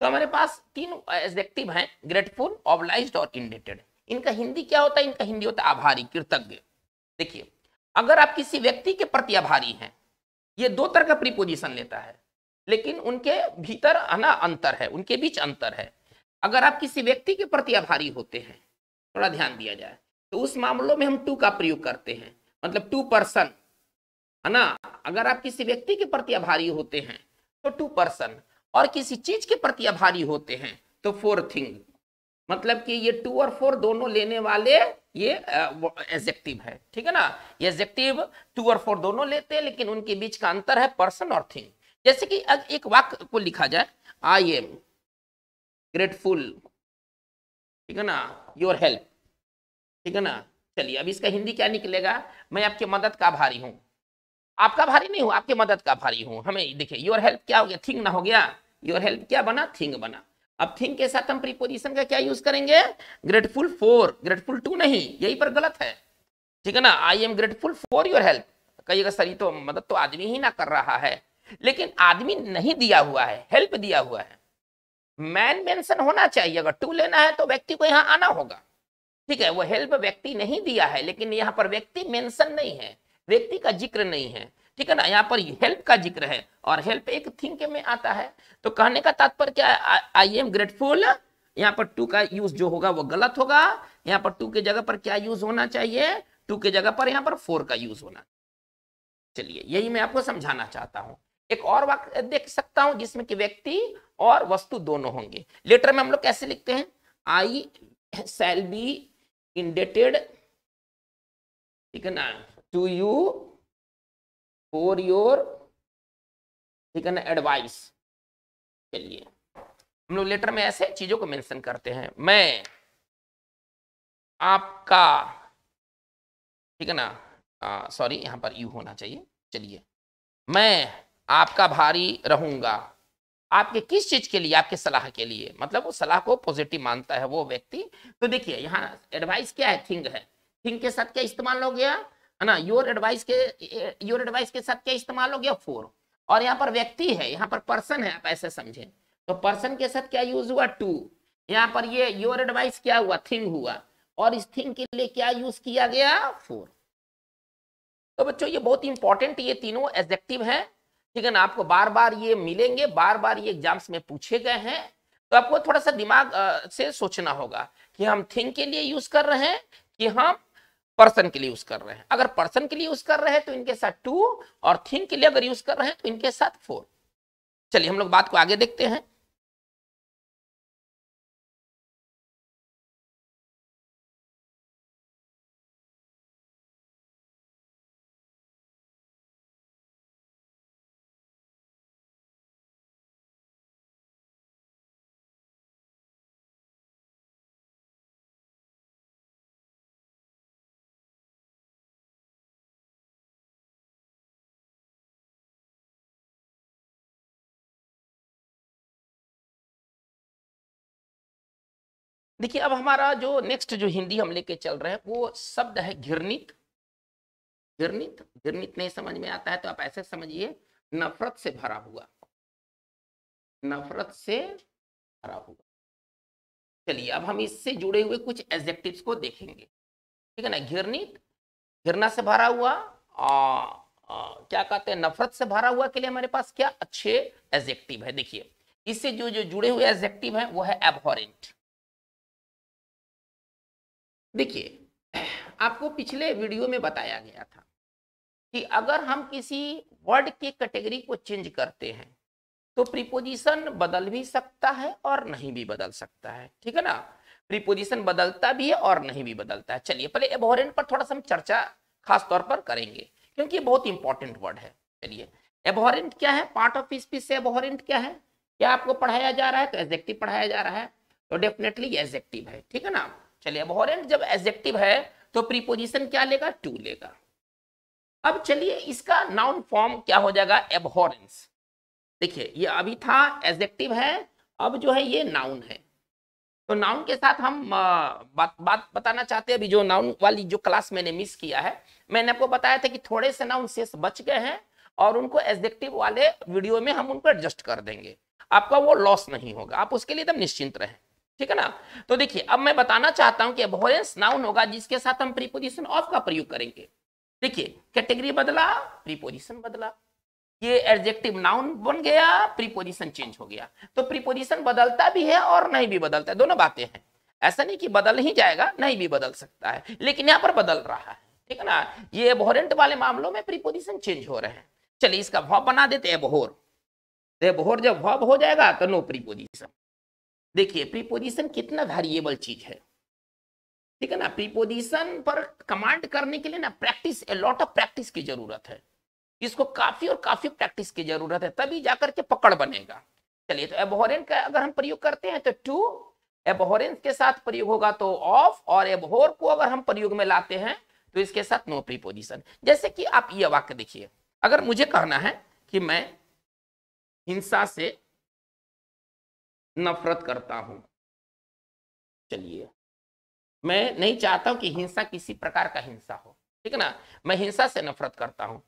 तो हमारे पास तीन एग्जेक्टिव हैं ग्रेटफुल ऑबलाइज और इंडेटेड इनका हिंदी क्या होता है इनका हिंदी होता है आभारी कृतज्ञ देखिए अगर आप किसी व्यक्ति के प्रति आभारी हैं ये दो तरह का प्रीपोजिशन लेता है लेकिन उनके भीतर है ना अंतर है उनके बीच अंतर है अगर आप किसी व्यक्ति के प्रति आभारी होते हैं थोड़ा ध्यान दिया जाए तो उस मामलों में हम टू का प्रयोग करते हैं मतलब टू पर्सन है ना अगर आप किसी व्यक्ति के प्रति आभारी होते हैं तो टू पर्सन और किसी चीज के प्रति आभारी होते हैं तो फोर थिंग मतलब कि ये टू और फोर दोनों लेने वाले ये एजेक्टिव है ठीक है ना ये एजेक्टिव टू और फोर दोनों लेते हैं लेकिन उनके बीच का अंतर है पर्सन और थिंग जैसे कि अब एक वाक्य को लिखा जाए आई एम ग्रेटफुल ठीक है ना योर हेल्प ठीक है ना चलिए अब इसका हिंदी क्या निकलेगा मैं आपके मदद का भारी हूँ आपका भारी नहीं हूँ आपके मदद का भारी हूँ हमें देखिए योर हेल्प क्या हो गया थिंग ना हो गया योर हेल्प क्या बना थिंग बना अब थिंग के साथ हम प्रीपोजिशन का क्या यूज करेंगे ग्रेटफुल फोर ग्रेटफुल टू नहीं यही पर गलत है ठीक है ना I am grateful for your help कहिएगा सर तो मदद तो आदमी ही ना कर रहा है लेकिन आदमी नहीं दिया हुआ है हेल्प दिया हुआ है मैन मेंशन होना चाहिए अगर टू लेना है तो व्यक्ति को यहाँ आना होगा ठीक है वो हेल्प व्यक्ति नहीं दिया है लेकिन यहाँ पर व्यक्ति मेंशन नहीं है व्यक्ति का जिक्र नहीं है ठीक है ना यहाँ पर हेल्प का जिक्र है और हेल्प एक थिंक में आता है तो कहने का तात्पर्य क्या है आई एम ग्रेटफुल यहाँ पर टू का यूज जो होगा वो गलत होगा यहाँ पर टू के जगह पर क्या यूज होना चाहिए टू के जगह पर यहाँ पर फोर का यूज होना चलिए यही मैं आपको समझाना चाहता हूँ एक और वाक्य देख सकता हूँ जिसमें कि व्यक्ति और वस्तु दोनों होंगे लेटर में हम लोग कैसे लिखते हैं आई सेल बी इंडेटेड ठीक है ना टू यू फॉर योर ठीक है ना एडवाइस चलिए हम लोग लेटर में ऐसे चीजों को मेंशन करते हैं मैं आपका ठीक है ना सॉरी यहां पर यू होना चाहिए चलिए मैं आपका भारी रहूंगा आपके किस चीज के लिए आपके सलाह के लिए मतलब वो सलाह को पॉजिटिव मानता है वो व्यक्ति तो देखिए यहाँ एडवाइस क्या है थिंग है थिंग के साथ क्या इस्तेमाल हो गया है ना योर एडवाइस के योर एडवाइस के साथ क्या इस्तेमाल हो गया फोर और यहाँ पर व्यक्ति है यहाँ पर पर्सन है आप ऐसे समझे तो पर्सन के साथ क्या यूज हुआ टू यहाँ पर ये योर एडवाइस क्या हुआ थिंग हुआ और इस थिंग के लिए क्या यूज किया गया फोर तो बच्चों ये बहुत इंपॉर्टेंट ये तीनों एडजेक्टिव है ठीक है ना आपको बार बार ये मिलेंगे बार बार ये एग्जाम्स में पूछे गए हैं तो आपको थोड़ा सा दिमाग से सोचना होगा कि हम थिंक के लिए यूज कर रहे हैं कि हम पर्सन के लिए यूज कर रहे हैं अगर पर्सन के लिए यूज कर रहे हैं तो इनके साथ टू और थिंक के लिए अगर यूज कर रहे हैं तो इनके साथ फोर चलिए हम लोग बात को आगे देखते हैं देखिए अब हमारा जो नेक्स्ट जो हिंदी हम लेके चल रहे हैं वो शब्द है घिरनित घिरनित घिरनित नहीं समझ में आता है तो आप ऐसे समझिए नफरत से भरा हुआ नफरत से भरा हुआ चलिए अब हम इससे जुड़े हुए कुछ एजेक्टिव को देखेंगे ठीक है ना घिरनित घिरना से भरा हुआ आ, आ, क्या कहते हैं नफरत से भरा हुआ के लिए हमारे पास क्या अच्छे एजेक्टिव है देखिए इससे जो जो जुड़े हुए एजेक्टिव है वो है एबहोरेंट देखिए आपको पिछले वीडियो में बताया गया था कि अगर हम किसी वर्ड के कैटेगरी को चेंज करते हैं तो प्रीपोजिशन बदल भी सकता है और नहीं भी बदल सकता है ठीक है ना प्रीपोजिशन बदलता भी है और नहीं भी बदलता है चलिए पहले एबोरेंट पर थोड़ा सा हम चर्चा खास तौर पर करेंगे क्योंकि बहुत इंपॉर्टेंट वर्ड है चलिए एबोरेंट क्या है पार्ट ऑफ स्पीच से एबोरेंट क्या है क्या आपको पढ़ाया जा रहा है तो एजेक्टिव पढ़ाया जा रहा है तो डेफिनेटली एजेक्टिव है ठीक है ना चलिए अब जब एजेक्टिव है तो प्रीपोजिशन क्या लेगा टू लेगा अब चलिए इसका नाउन फॉर्म क्या हो जाएगा एबहोरेंस देखिए ये अभी था एजेक्टिव है अब जो है ये नाउन है तो नाउन के साथ हम बात बात बताना चाहते हैं अभी जो नाउन वाली जो क्लास मैंने मिस किया है मैंने आपको बताया था कि थोड़े से नाउन शेष बच गए हैं और उनको एजेक्टिव वाले वीडियो में हम उनको एडजस्ट कर देंगे आपका वो लॉस नहीं होगा आप उसके लिए एकदम निश्चिंत रहें ठीक है ना तो देखिए अब मैं बताना चाहता हूं कि अबोरेंस नाउन होगा जिसके साथ हम प्रीपोजिशन ऑफ का प्रयोग करेंगे देखिए कैटेगरी बदला प्रीपोजिशन बदला ये एडजेक्टिव नाउन बन गया प्रीपोजिशन चेंज हो गया तो प्रीपोजिशन बदलता भी है और नहीं भी बदलता है दोनों बातें हैं ऐसा नहीं कि बदल ही जाएगा नहीं भी बदल सकता है लेकिन यहाँ पर बदल रहा है ठीक है ना ये एबोरेंट वाले मामलों में प्रीपोजिशन चेंज हो रहे हैं चलिए इसका भॉब बना देते एबोर तो एबोर जब भॉब हो जाएगा तो नो प्रीपोजिशन देखिए प्रीपोजिशन कितना वेरिएबल चीज है ठीक है ना प्रीपोजिशन पर कमांड करने के लिए ना प्रैक्टिस लॉट ऑफ प्रैक्टिस की जरूरत है इसको काफी और काफी प्रैक्टिस की जरूरत है तभी जाकर के पकड़ बनेगा चलिए तो एबोरेंट का अगर हम प्रयोग करते हैं तो टू एबोरेंस के साथ प्रयोग होगा तो ऑफ और एबोर को अगर हम प्रयोग में लाते हैं तो इसके साथ नो प्रीपोजिशन जैसे कि आप ये वाक्य देखिए अगर मुझे कहना है कि मैं हिंसा से नफरत करता हूं चलिए मैं नहीं चाहता हूं कि हिंसा किसी प्रकार का हिंसा हो ठीक है ना मैं हिंसा से नफरत करता हूं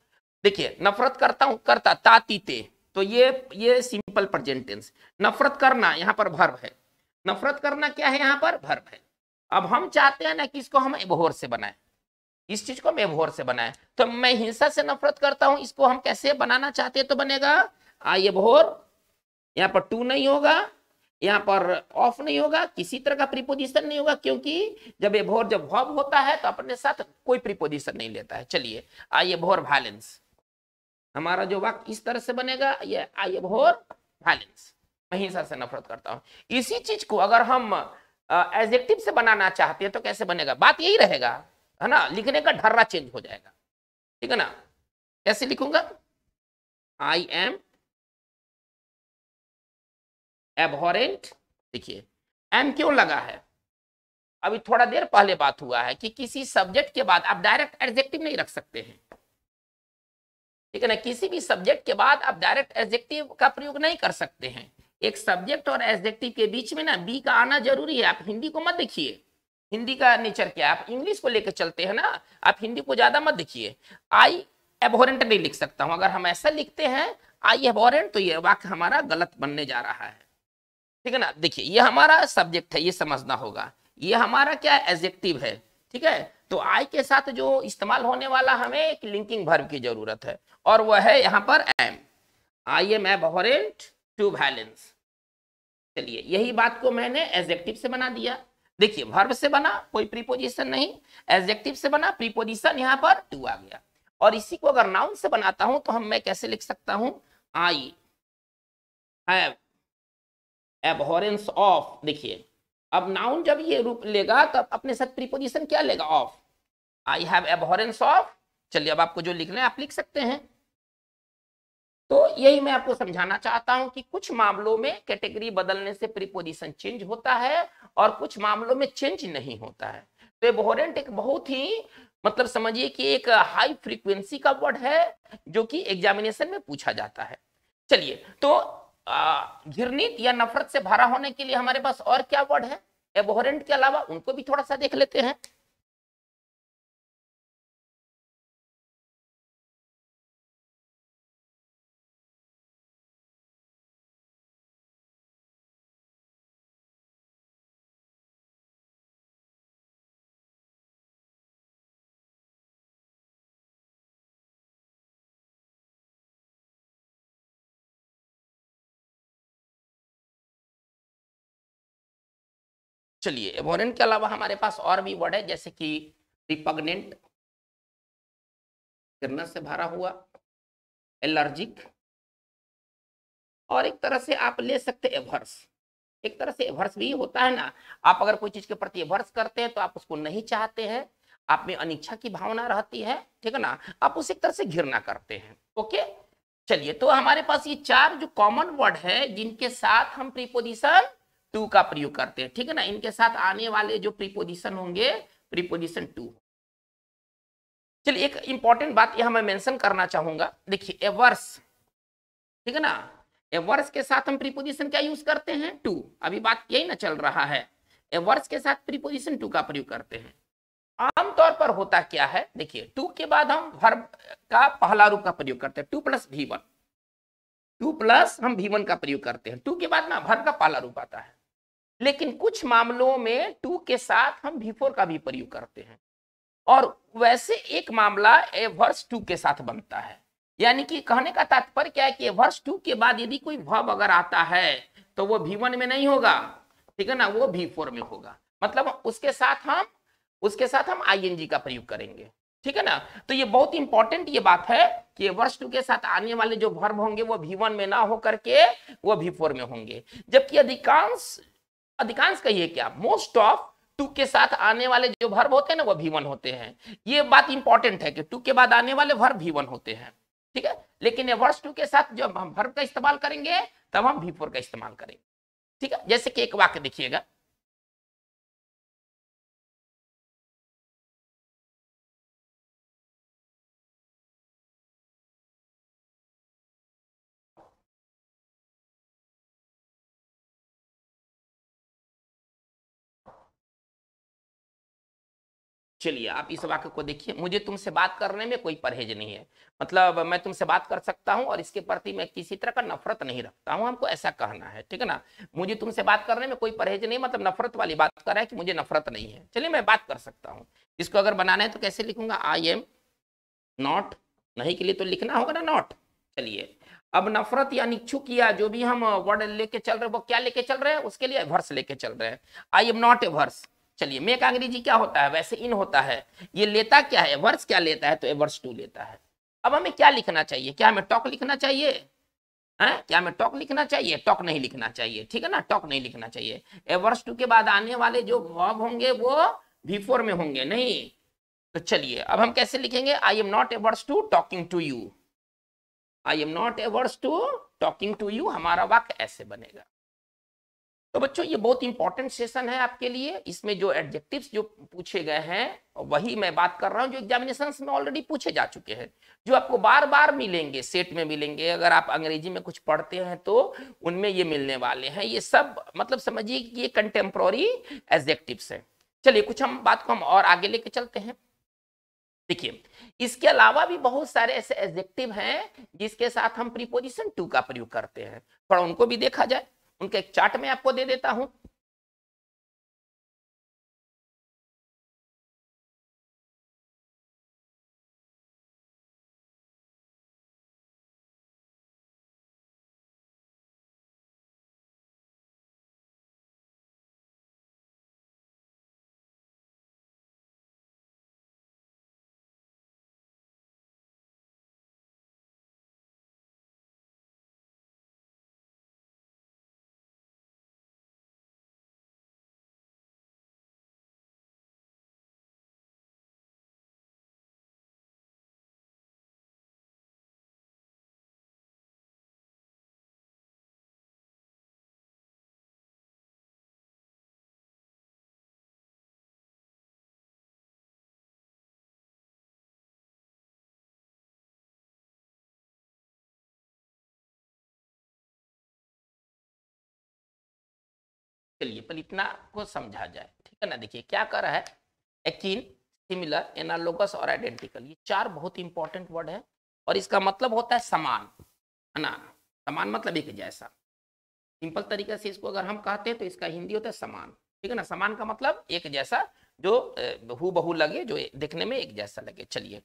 देखिए नफरत करता हूं करता तातीते तो ये ये सिंपल प्रजेंटेंस नफरत करना यहाँ पर भर्व है नफरत करना क्या है यहाँ पर भर्व है अब हम चाहते हैं ना कि इसको हम एभोर से बनाए इस चीज को हम एभोर से बनाए तो मैं हिंसा से नफरत करता हूं इसको हम कैसे बनाना चाहते हैं तो बनेगा ये भोर यहाँ पर टू नहीं होगा यहाँ पर ऑफ नहीं होगा किसी तरह का प्रीपोजिशन नहीं होगा क्योंकि जब ये भोर जब भव होता है तो अपने साथ कोई प्रीपोजिशन नहीं लेता है चलिए आइए भोर वायलेंस हमारा जो वाक्य इस तरह से बनेगा ये आइए भोर वायलेंस वहीं सर से नफरत करता हूँ इसी चीज को अगर हम एजेक्टिव से बनाना चाहते हैं तो कैसे बनेगा बात यही रहेगा है ना लिखने का ढर्रा चेंज हो जाएगा ठीक है ना कैसे लिखूंगा आई एम एबहोरेंट देखिए एम क्यों लगा है अभी थोड़ा देर पहले बात हुआ है कि किसी सब्जेक्ट के बाद आप डायरेक्ट एडजेक्टिव नहीं रख सकते हैं ठीक है ना किसी भी सब्जेक्ट के बाद आप डायरेक्ट एडजेक्टिव का प्रयोग नहीं कर सकते हैं एक सब्जेक्ट और एडजेक्टिव के बीच में ना बी का आना जरूरी है आप हिंदी को मत देखिए हिंदी का नेचर क्या है आप इंग्लिश को लेकर चलते हैं ना आप हिंदी को ज्यादा मत देखिए आई एबोरेंट नहीं लिख सकता हूं अगर हम ऐसा लिखते हैं आई एबोरेंट तो ये वाक्य हमारा गलत बनने जा रहा है ठीक है ना देखिए ये हमारा सब्जेक्ट है ये समझना होगा ये हमारा क्या एजेक्टिव है ठीक है तो आई के साथ जो इस्तेमाल होने वाला हमें एक लिंकिंग भर्व की जरूरत है और वह है यहाँ पर am I am abhorrent to violence चलिए यही बात को मैंने एजेक्टिव से बना दिया देखिए भर्व से बना कोई प्रीपोजिशन नहीं एजेक्टिव से बना प्रीपोजिशन यहाँ पर टू आ गया और इसी को अगर नाउन से बनाता हूं तो हम मैं कैसे लिख सकता हूं आई हैव एबहोरेंस ऑफ देखिए अब नाउन जब ये रूप लेगा तब अपने साथ प्रीपोजिशन क्या लेगा of I have abhorrence of चलिए अब आपको जो लिखना है आप लिख सकते हैं तो यही मैं आपको समझाना चाहता हूं कि कुछ मामलों में कैटेगरी बदलने से प्रीपोजिशन चेंज होता है और कुछ मामलों में चेंज नहीं होता है तो एबोरेंट एक बहुत ही मतलब समझिए कि एक हाई फ्रीक्वेंसी का वर्ड है जो कि एग्जामिनेशन में पूछा जाता है चलिए तो घृणित या नफरत से भरा होने के लिए हमारे पास और क्या वर्ड है एबोहरेंट के अलावा उनको भी थोड़ा सा देख लेते हैं चलिए एबोरेंट के अलावा हमारे पास और भी वर्ड है जैसे कि रिपग्नेंट किरणा से भरा हुआ एलर्जिक और एक तरह से आप ले सकते एवर्स एक तरह से एवर्स भी होता है ना आप अगर कोई चीज के प्रति एवर्स करते हैं तो आप उसको नहीं चाहते हैं आप में अनिच्छा की भावना रहती है ठीक है ना आप उसे एक तरह से घृणा करते हैं ओके चलिए तो हमारे पास ये चार जो कॉमन वर्ड है जिनके साथ हम प्रीपोजिशन टू का प्रयोग करते हैं ठीक है ना इनके साथ आने वाले जो प्रीपोजिशन होंगे प्रीपोजिशन टू चलिए एक इंपॉर्टेंट बात यहां मैं मेंशन करना चाहूंगा देखिए एवर्स ठीक है ना एवर्स के साथ हम प्रीपोजिशन क्या यूज करते हैं टू अभी बात यही ना चल रहा है एवर्स के साथ प्रीपोजिशन टू का प्रयोग करते हैं आमतौर पर होता क्या है देखिए टू के बाद हम वर्ब का पहला रूप का प्रयोग करते हैं टू प्लस भी वन टू प्लस हम भी वन का प्रयोग करते हैं टू के बाद ना वर्ब का पहला रूप आता है लेकिन कुछ मामलों में टू के साथ हम भी फोर का भी प्रयोग करते हैं और वैसे एक मामला ए वर्स टू के साथ बनता है यानी कि कहने का तात्पर्य क्या है कि वर्स टू के बाद यदि कोई भव अगर आता है तो वो भी वन में नहीं होगा ठीक है ना वो भी फोर में होगा मतलब उसके साथ हम उसके साथ हम आई का प्रयोग करेंगे ठीक है ना तो ये बहुत इंपॉर्टेंट ये बात है कि वर्ष टू के साथ आने वाले जो भर्व होंगे वो भी वन में ना होकर के वो भी फोर में होंगे जबकि अधिकांश अधिकांश कहिए क्या मोस्ट ऑफ टू के साथ आने वाले जो वर्ब होते हैं ना वो भी वन होते हैं ये बात इंपॉर्टेंट है कि टू के बाद आने वाले वर्ब भी वन होते हैं ठीक है लेकिन ये वर्ष टू के साथ जब हम वर्ब का इस्तेमाल करेंगे तब हम भी फोर का इस्तेमाल करेंगे ठीक है जैसे कि एक वाक्य देखिएगा चलिए आप इस वाक्य को देखिए मुझे तुमसे बात करने में कोई परहेज नहीं है मतलब मैं तुमसे बात कर सकता हूँ और इसके प्रति मैं किसी तरह का नफरत नहीं रखता हूँ हमको ऐसा कहना है ठीक है ना मुझे तुमसे बात करने में कोई परहेज नहीं मतलब नफरत वाली बात कर रहा है कि मुझे नफरत नहीं है चलिए मैं बात कर सकता हूँ इसको अगर बनाना है तो कैसे लिखूंगा आई एम नॉट नहीं के लिए तो लिखना होगा ना नॉट चलिए अब नफरत या निक्षुक या जो भी हम वर्ड uh, लेके चल रहे हैं वो क्या लेके चल रहे हैं उसके लिए वर्स लेके चल रहे हैं I am not averse चलिए मेक अंग्रेजी क्या होता है वैसे इन होता है ये लेता क्या है वर्ष क्या लेता है तो ए वर्ष टू लेता है अब हमें क्या लिखना चाहिए क्या हमें टॉक लिखना चाहिए है क्या हमें टॉक लिखना चाहिए टॉक नहीं लिखना चाहिए ठीक है ना टॉक नहीं लिखना चाहिए ए वर्ष टू के बाद आने वाले जो वर्ब होंगे वो भी फोर में होंगे नहीं तो चलिए अब हम कैसे लिखेंगे आई am not averse to talking to you I am not averse to talking to you हमारा वाक्य ऐसे बनेगा तो बच्चों ये बहुत इंपॉर्टेंट सेशन है आपके लिए इसमें जो एडजेक्टिव्स जो पूछे गए हैं वही मैं बात कर रहा हूँ जो एग्जामिनेशन में ऑलरेडी पूछे जा चुके हैं जो आपको बार बार मिलेंगे सेट में मिलेंगे अगर आप अंग्रेजी में कुछ पढ़ते हैं तो उनमें ये मिलने वाले हैं ये सब मतलब समझिए कि ये कंटेम्प्रोरी एग्जेक्टिव्स हैं चलिए कुछ हम बात को हम और आगे लेके चलते हैं देखिए इसके अलावा भी बहुत सारे ऐसे एडजेक्टिव हैं जिसके साथ हम प्रीपोजिशन टू का प्रयोग करते हैं थोड़ा उनको भी देखा जाए उनके एक चार्ट में आपको दे देता हूं चलिए पर इतना को समझा जाए ठीक है ना देखिए क्या कर रहा है एकिन सिमिलर एनालोगस और आइडेंटिकल ये चार बहुत इंपॉर्टेंट वर्ड है और इसका मतलब होता है समान है ना समान मतलब एक जैसा सिंपल तरीके से इसको अगर हम कहते हैं तो इसका हिंदी होता है समान ठीक है ना समान का मतलब एक जैसा जो हु बहु लगे जो देखने में एक जैसा लगे चलिए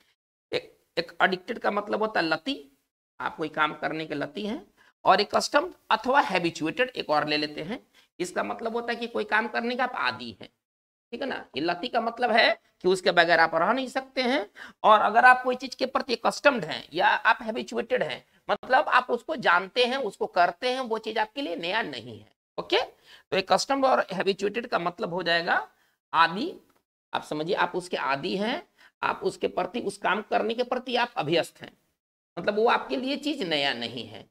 एक एक अडिक्टेड का मतलब होता है लती आप कोई काम करने के लती हैं और एक कस्टम अथवा हैबिचुएटेड एक और ले लेते हैं इसका मतलब होता है कि कोई काम करने का आप आदि है ठीक है ना ये लती का मतलब है कि उसके बगैर आप रह नहीं सकते हैं और अगर आप कोई चीज के प्रति कस्टम्ड हैं या आप हैबिचुएटेड हैं मतलब आप उसको जानते हैं उसको करते हैं वो चीज आपके लिए नया नहीं है ओके तो एक कस्टम और हैबिचुएटेड का मतलब हो जाएगा आदि आप समझिए आप उसके आदि हैं आप उसके प्रति उस काम करने के प्रति आप अभ्यस्त हैं मतलब वो आपके लिए चीज नया नहीं है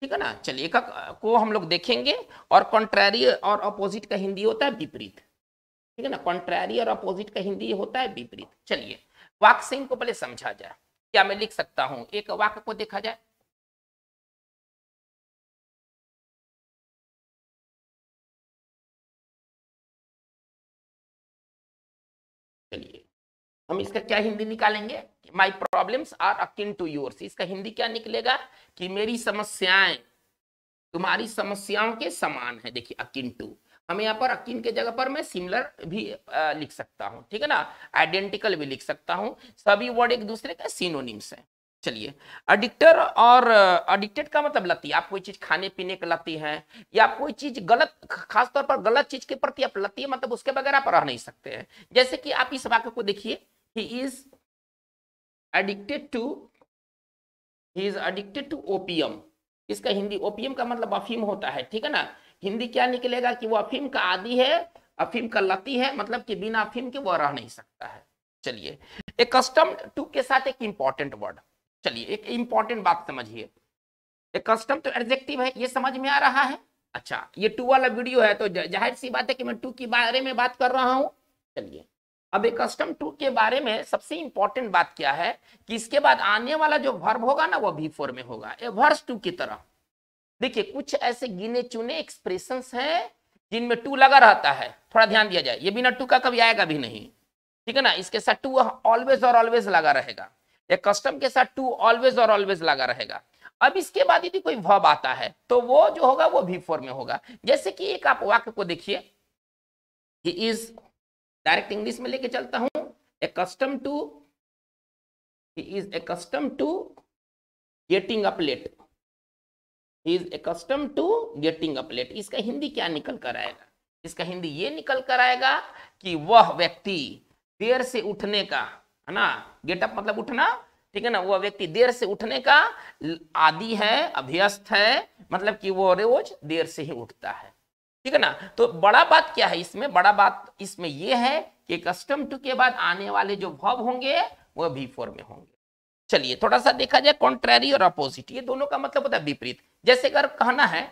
ठीक है ना चलिए एकक को हम लोग देखेंगे और कॉन्ट्रैरी और अपोजिट का हिंदी होता है विपरीत ठीक है ना कॉन्ट्रैरी और अपोजिट का हिंदी होता है विपरीत चलिए वाक सिंह को पहले समझा जाए क्या मैं लिख सकता हूं एक वाक्य को देखा जाए चलिए हम इसका क्या हिंदी निकालेंगे my problems are akin to yours इसका हिंदी क्या निकलेगा कि मेरी समस्याएं तुम्हारी समस्याओं के समान है देखिए अकिन टू हम यहाँ पर अकिन के जगह पर मैं सिमिलर भी लिख सकता हूँ ठीक है ना आइडेंटिकल भी लिख सकता हूँ सभी वर्ड एक दूसरे का सीनोनिम्स है चलिए अडिक्टर और अडिक्टेड का मतलब लती आप कोई चीज खाने पीने की लती है या आप कोई चीज गलत खासतौर पर गलत चीज के प्रति आप लती है मतलब उसके बगैर आप रह नहीं सकते हैं जैसे कि आप इस वाक्य को देखिए he is addicted to he is addicted to opium इसका हिंदी ओपीएम का मतलब अफीम होता है ठीक है ना हिंदी क्या निकलेगा कि वो अफीम का आदि है अफीम का लती है मतलब कि बिना अफीम के वो रह नहीं सकता है चलिए एक कस्टम टू के साथ एक इंपॉर्टेंट वर्ड चलिए एक इंपॉर्टेंट बात समझिए एक कस्टम तो एडजेक्टिव है ये समझ में आ रहा है अच्छा ये टू वाला वीडियो है तो जाहिर सी बात है कि मैं टू के बारे में बात कर रहा हूँ चलिए अब एक कस्टम टू के बारे में सबसे इंपॉर्टेंट बात क्या है कि इसके बाद आने वाला जो वर्ब होगा ना वो भी फोर में होगा ए वर्स टू की तरह देखिए कुछ ऐसे गिने चुने एक्सप्रेशन हैं जिनमें टू लगा रहता है थोड़ा ध्यान दिया जाए ये बिना टू का कभी आएगा भी नहीं ठीक है ना इसके साथ टू ऑलवेज और ऑलवेज लगा रहेगा एक कस्टम के साथ टू ऑलवेज और ऑलवेज लगा रहेगा अब इसके बाद यदि कोई वर्ब आता है तो वो जो होगा वो भी फोर में होगा जैसे कि एक आप वाक्य को देखिए इज डायरेक्ट इंग्लिश में लेके चलता हूं accustomed to is is accustomed to getting up late he is accustomed इसका हिंदी क्या निकल कर आएगा इसका हिंदी ये निकल कर आएगा कि वह व्यक्ति देर से उठने का है ना गेट अप मतलब उठना ठीक है ना वह व्यक्ति देर से उठने का आदि है अभ्यस्त है मतलब कि वो रोज देर से ही उठता है ठीक है ना तो बड़ा बात क्या है इसमें बड़ा बात इसमें यह है कि कस्टम टू के बाद आने वाले जो भव होंगे वह भी फोर में होंगे चलिए थोड़ा सा देखा जाए कॉन्ट्रेरी और अपोजिट ये दोनों का मतलब होता है विपरीत जैसे अगर कहना है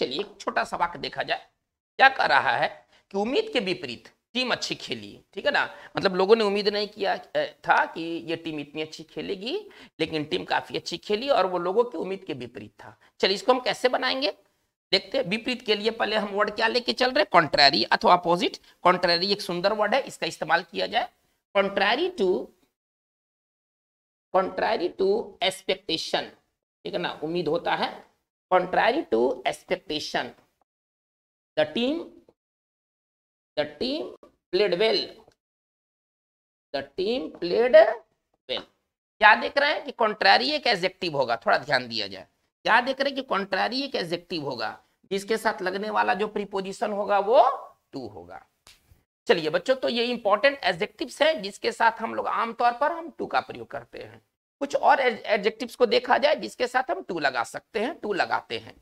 चलिए एक छोटा सा वाक्य देखा जाए क्या कह रहा है कि उम्मीद के विपरीत टीम अच्छी खेली ठीक है ना मतलब लोगों ने उम्मीद नहीं किया था कि ये टीम इतनी अच्छी खेलेगी लेकिन टीम काफ़ी अच्छी खेली और वो लोगों की उम्मीद के विपरीत था चलिए इसको हम कैसे बनाएंगे देखते हैं विपरीत के लिए पहले हम वर्ड क्या लेके चल रहे हैं कॉन्ट्रैरी अथवा अपोजिट कॉन्ट्रैरी एक सुंदर वर्ड है इसका इस्तेमाल किया जाए contrary to contrary to expectation ठीक है ना उम्मीद होता है contrary to expectation the team the team played well the team played well क्या देख रहे हैं कि कॉन्ट्रारी एक एजेक्टिव होगा थोड़ा ध्यान दिया जाए क्या देख रहे हैं कि कॉन्ट्रारी एक एजेक्टिव होगा जिसके साथ लगने वाला जो प्रीपोजिशन होगा वो टू होगा चलिए बच्चों तो ये इंपॉर्टेंट एडजेक्टिव्स हैं जिसके साथ हम लोग आमतौर पर हम टू का प्रयोग करते हैं कुछ और एडजेक्टिव्स को देखा जाए जिसके साथ हम टू लगा सकते हैं टू लगाते हैं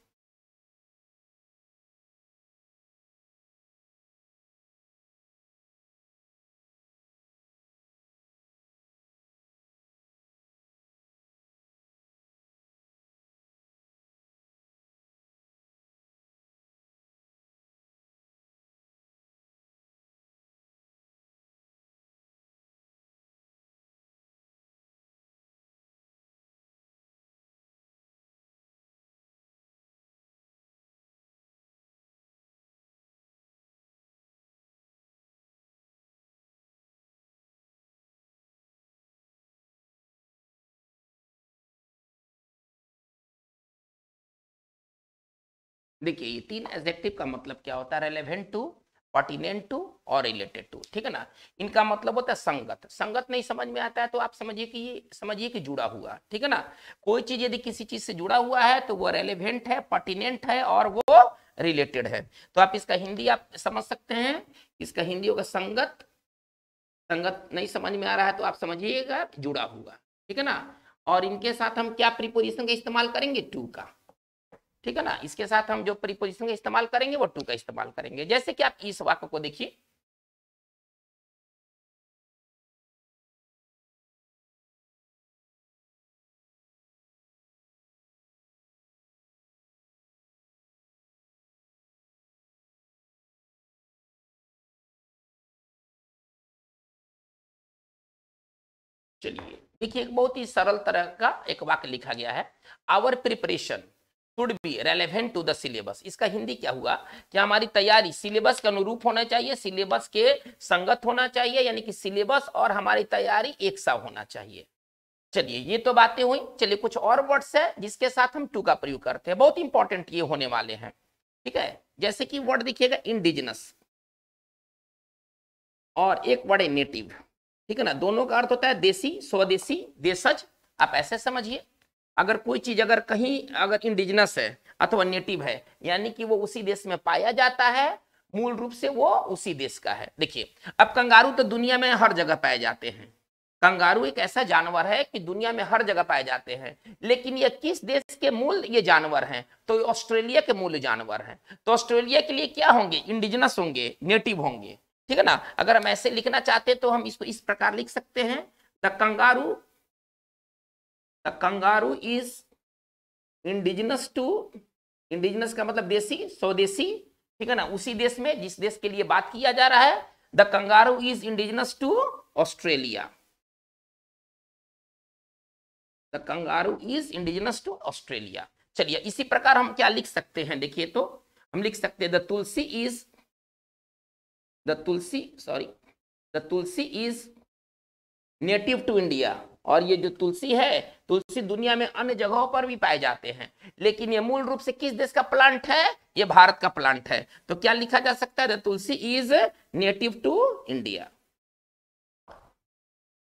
देखिए ये तीन एडजेक्टिव का मतलब क्या होता है रेलेवेंट टू पर्टिनेंट टू और रिलेटेड टू ठीक है ना इनका मतलब होता है संगत संगत नहीं समझ में आता है तो आप समझिए कि ये समझिए कि जुड़ा हुआ ठीक है ना कोई चीज यदि किसी चीज से जुड़ा हुआ है तो वो रेलेवेंट है पर्टिनेंट है और वो रिलेटेड है तो आप इसका हिंदी आप समझ सकते हैं इसका हिंदी होगा संगत संगत नहीं समझ में आ रहा है तो आप समझिएगा जुड़ा हुआ ठीक है ना और इनके साथ हम क्या प्रिपोजिशन का इस्तेमाल करेंगे टू का ठीक है ना इसके साथ हम जो प्रीपोजिशन का इस्तेमाल करेंगे वो टू का इस्तेमाल करेंगे जैसे कि आप इस वाक्य को देखिए चलिए देखिए एक बहुत ही सरल तरह का एक वाक्य लिखा गया है our preparation should be relevant to the syllabus इसका हिंदी क्या हुआ कि हमारी तैयारी सिलेबस के अनुरूप होना चाहिए सिलेबस के संगत होना चाहिए यानी कि सिलेबस और हमारी तैयारी एक सा होना चाहिए चलिए ये तो बातें हुई चलिए कुछ और वर्ड्स है जिसके साथ हम टू का प्रयोग करते हैं बहुत इंपॉर्टेंट ये होने वाले हैं ठीक है जैसे कि वर्ड देखिएगा इंडिजिनस और एक वर्ड है नेटिव ठीक है ना दोनों का अर्थ होता है देसी स्वदेशी देशज आप ऐसे समझिए अगर कोई चीज अगर कहीं अगर इंडिजिनस है अथवा नेटिव है यानी कि वो उसी देश में पाया जाता है मूल रूप से वो उसी देश का है देखिए अब कंगारू तो दुनिया में हर जगह पाए जाते हैं कंगारू एक ऐसा जानवर है कि दुनिया में हर जगह पाए जाते हैं लेकिन ये किस देश के मूल ये जानवर हैं तो ऑस्ट्रेलिया के मूल जानवर हैं तो ऑस्ट्रेलिया के लिए क्या होंगे इंडिजिनस होंगे नेटिव होंगे ठीक है ना अगर हम ऐसे लिखना चाहते तो हम इसको इस प्रकार लिख सकते हैं the kangaroo a kangaroo is indigenous to indigenous का मतलब देसी स्वदेशी ठीक है ना उसी देश में जिस देश के लिए बात किया जा रहा है the kangaroo is indigenous to Australia the kangaroo is indigenous to Australia चलिए इसी प्रकार हम क्या लिख सकते हैं देखिए तो हम लिख सकते हैं the tulsi is the tulsi sorry the tulsi is native to India और ये जो तुलसी है तुलसी दुनिया में अन्य जगहों पर भी पाए जाते हैं लेकिन ये मूल रूप से किस देश का प्लांट है ये भारत का प्लांट है तो क्या लिखा जा सकता है tulsi is native to India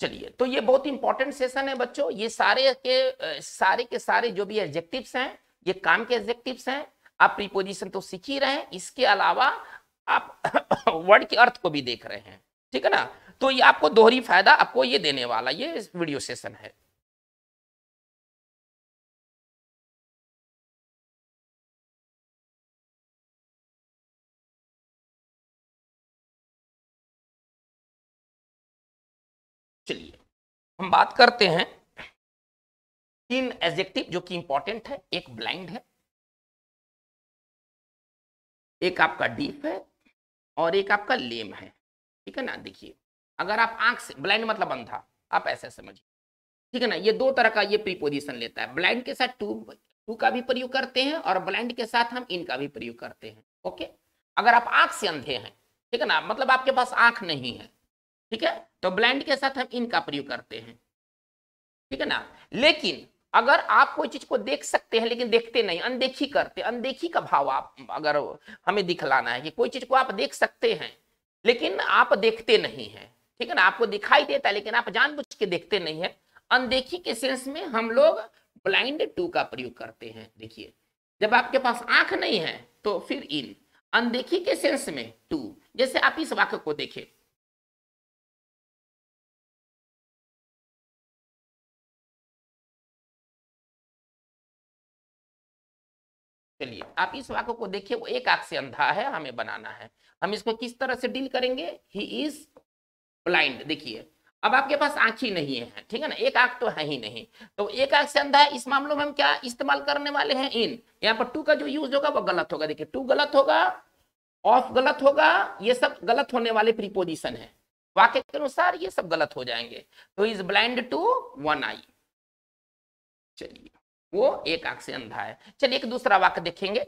चलिए तो ये बहुत इंपॉर्टेंट सेशन है बच्चों ये सारे के सारे के सारे जो भी एडजेक्टिव्स हैं ये काम के एडजेक्टिव्स हैं आप प्रीपोजिशन तो सीख ही रहे हैं इसके अलावा आप वर्ड के अर्थ को भी देख रहे हैं ठीक है ना तो ये आपको दोहरी फायदा आपको ये देने वाला ये वीडियो सेशन है चलिए हम बात करते हैं तीन एजेक्टिव जो कि इंपॉर्टेंट है एक ब्लाइंड है एक आपका डीप है और एक आपका लेम है ठीक है ना देखिए अगर आप आंख से ब्लाइंड मतलब अंधा आप ऐसे समझिए ठीक है ना ये दो तरह का ये प्रीपोजिशन लेता है ब्लाइंड के साथ टू टू का भी प्रयोग करते हैं और ब्लाइंड के साथ हम इन का भी प्रयोग करते हैं ओके अगर आप आंख से अंधे हैं ठीक है ना मतलब आपके पास आंख नहीं है ठीक है तो ब्लाइंड के साथ हम इनका प्रयोग करते हैं ठीक है ना लेकिन अगर आप कोई चीज को देख सकते हैं लेकिन देखते नहीं अनदेखी करते अनदेखी का भाव आप अगर हमें दिखलाना है कि कोई चीज को आप देख सकते हैं लेकिन आप देखते नहीं हैं ठीक है ना आपको दिखाई देता है लेकिन आप जान के देखते नहीं है अनदेखी के सेंस में हम लोग ब्लाइंड टू का प्रयोग करते हैं देखिए जब आपके पास आंख नहीं है तो फिर इन अनदेखी के सेंस में टू जैसे आप इस वाक्य को देखें चलिए आप इस वाक्य को देखिए वो एक आंख से अंधा है हमें बनाना है हम इसको किस तरह से डील करेंगे ही इज ब्लाइंड देखिए अब आपके पास आंख ही नहीं है ठीक है ना एक आंख तो है ही नहीं तो एक आंख से अंधा है इस मामले में हम क्या इस्तेमाल करने वाले हैं इन यहाँ पर टू का जो यूज होगा वो गलत होगा देखिए टू गलत होगा ऑफ गलत होगा ये सब गलत होने वाले प्रीपोजिशन है वाक्य के अनुसार ये सब गलत हो जाएंगे तो is blind to one eye चलिए वो एक आंख से अंधा है चलिए एक दूसरा वाक्य देखेंगे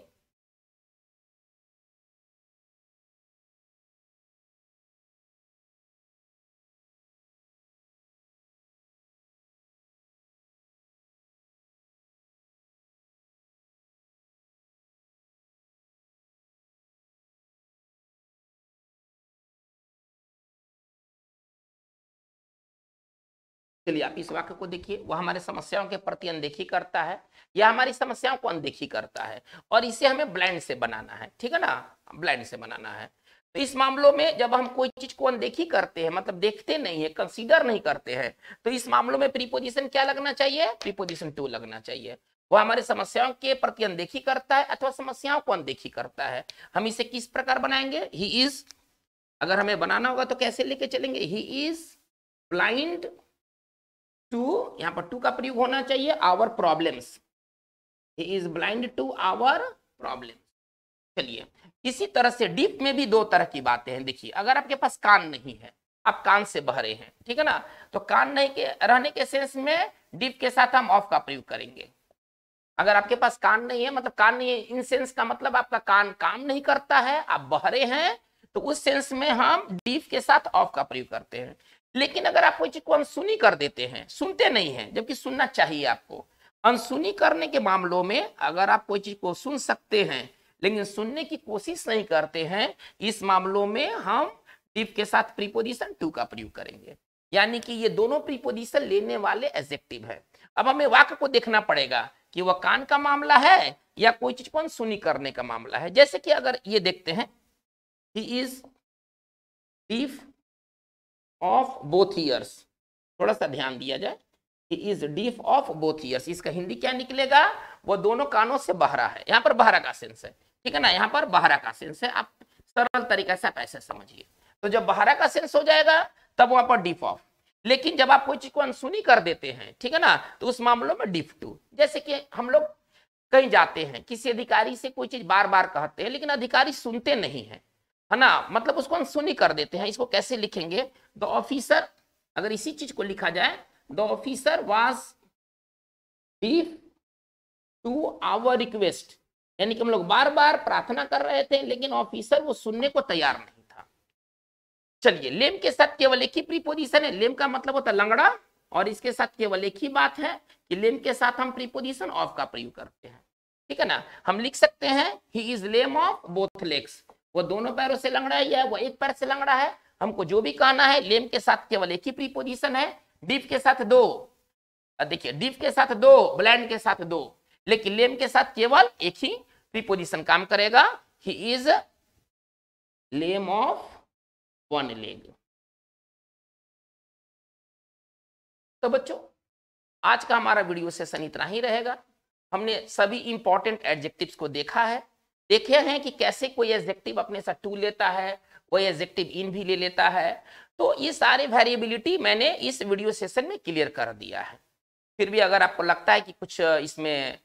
चलिए आप इस वाक्य को देखिए वह हमारे समस्याओं के प्रति अनदेखी करता है या हमारी समस्याओं को अनदेखी करता है और इसे हमें ब्लाइंड से बनाना है ठीक है ना ब्लाइंड से बनाना है तो इस मामलों में जब हम कोई चीज को अनदेखी करते हैं मतलब देखते नहीं है कंसीडर नहीं करते हैं तो इस मामलों में प्रीपोजिशन क्या लगना चाहिए प्रीपोजिशन टू लगना चाहिए वह हमारे समस्याओं के प्रति अनदेखी करता है अथवा समस्याओं को अनदेखी करता है हम इसे किस प्रकार बनाएंगे ही इज अगर हमें बनाना होगा तो कैसे लेके चलेंगे ही इज ब्लाइंड टू यहाँ पर टू का प्रयोग होना चाहिए our problems he is blind to our problem चलिए इसी तरह से डीप में भी दो तरह की बातें हैं देखिए अगर आपके पास कान नहीं है आप कान से बह रहे हैं ठीक है ना तो कान नहीं के रहने के सेंस में डीप के साथ हम ऑफ का प्रयोग करेंगे अगर आपके पास कान नहीं है मतलब कान नहीं है इन सेंस का मतलब आपका कान काम नहीं करता है आप बहरे हैं तो उस सेंस में हम डीप के साथ ऑफ का प्रयोग करते हैं लेकिन अगर आप कोई चीज को अनसुनी कर देते हैं सुनते नहीं है जबकि सुनना चाहिए आपको अनसुनी करने के मामलों में अगर आप कोई चीज को सुन सकते हैं लेकिन सुनने की कोशिश नहीं करते हैं इस मामलों में हम डिप के साथ प्रीपोजिशन टू का प्रयोग करेंगे यानी कि ये दोनों प्रीपोजिशन लेने वाले एजेक्टिव है अब हमें वाक्य को देखना पड़ेगा कि वह कान का मामला है या कोई चीज को अनसुनी करने का मामला है जैसे कि अगर ये देखते हैं he is deaf of both ears थोड़ा सा ध्यान दिया जाए is deaf of both ears इसका हिंदी क्या निकलेगा वो दोनों कानों से बहरा है यहाँ पर बहरा का सेंस है ठीक है ना यहाँ पर बहरा का सेंस है आप सरल तरीके से आप ऐसे समझिए तो जब बहरा का सेंस हो जाएगा तब वहां पर डीफ ऑफ लेकिन जब आप कोई चीज को अनसुनी कर देते हैं ठीक है ना तो उस मामलों में डिफ टू जैसे कि हम लोग कहीं जाते हैं किसी अधिकारी से कोई चीज बार बार कहते हैं लेकिन अधिकारी सुनते नहीं है है ना मतलब उसको हम सुनी कर देते हैं इसको कैसे लिखेंगे द ऑफिसर अगर इसी चीज को लिखा जाए the officer was deaf to our request यानी कि हम लोग बार बार प्रार्थना कर रहे थे लेकिन ऑफिसर वो सुनने को तैयार नहीं था चलिए लेम के साथ केवल एक ही प्रीपोजिशन है लेम का मतलब होता है लंगड़ा और इसके साथ केवल एक ही बात है कि लेम के साथ हम प्रीपोजिशन ऑफ का प्रयोग करते हैं ठीक है ना हम लिख सकते हैं he is lame of both legs वो दोनों पैरों से लंगड़ा है या वो एक पैर से लंगड़ा है हमको जो भी कहना है लेम के साथ केवल एक ही प्रीपोजिशन है डीप के साथ दो देखिए डीप के साथ दो ब्लैंड के साथ दो लेकिन लेम के साथ केवल एक ही प्रीपोजिशन काम करेगा he is lame of one leg तो बच्चों आज का हमारा वीडियो सेशन इतना ही रहेगा हमने सभी इंपॉर्टेंट एडजेक्टिव्स को देखा है देखे हैं कि कैसे कोई एजेक्टिव अपने साथ टू लेता है कोई एजेक्टिव इन भी ले लेता है तो ये सारे वेरिएबिलिटी मैंने इस वीडियो सेशन में क्लियर कर दिया है फिर भी अगर आपको लगता है कि कुछ इसमें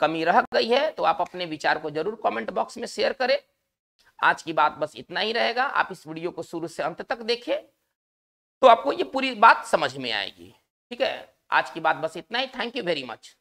कमी रह गई है तो आप अपने विचार को जरूर कमेंट बॉक्स में शेयर करें आज की बात बस इतना ही रहेगा आप इस वीडियो को शुरू से अंत तक देखें तो आपको ये पूरी बात समझ में आएगी ठीक है आज की बात बस इतना ही थैंक यू वेरी मच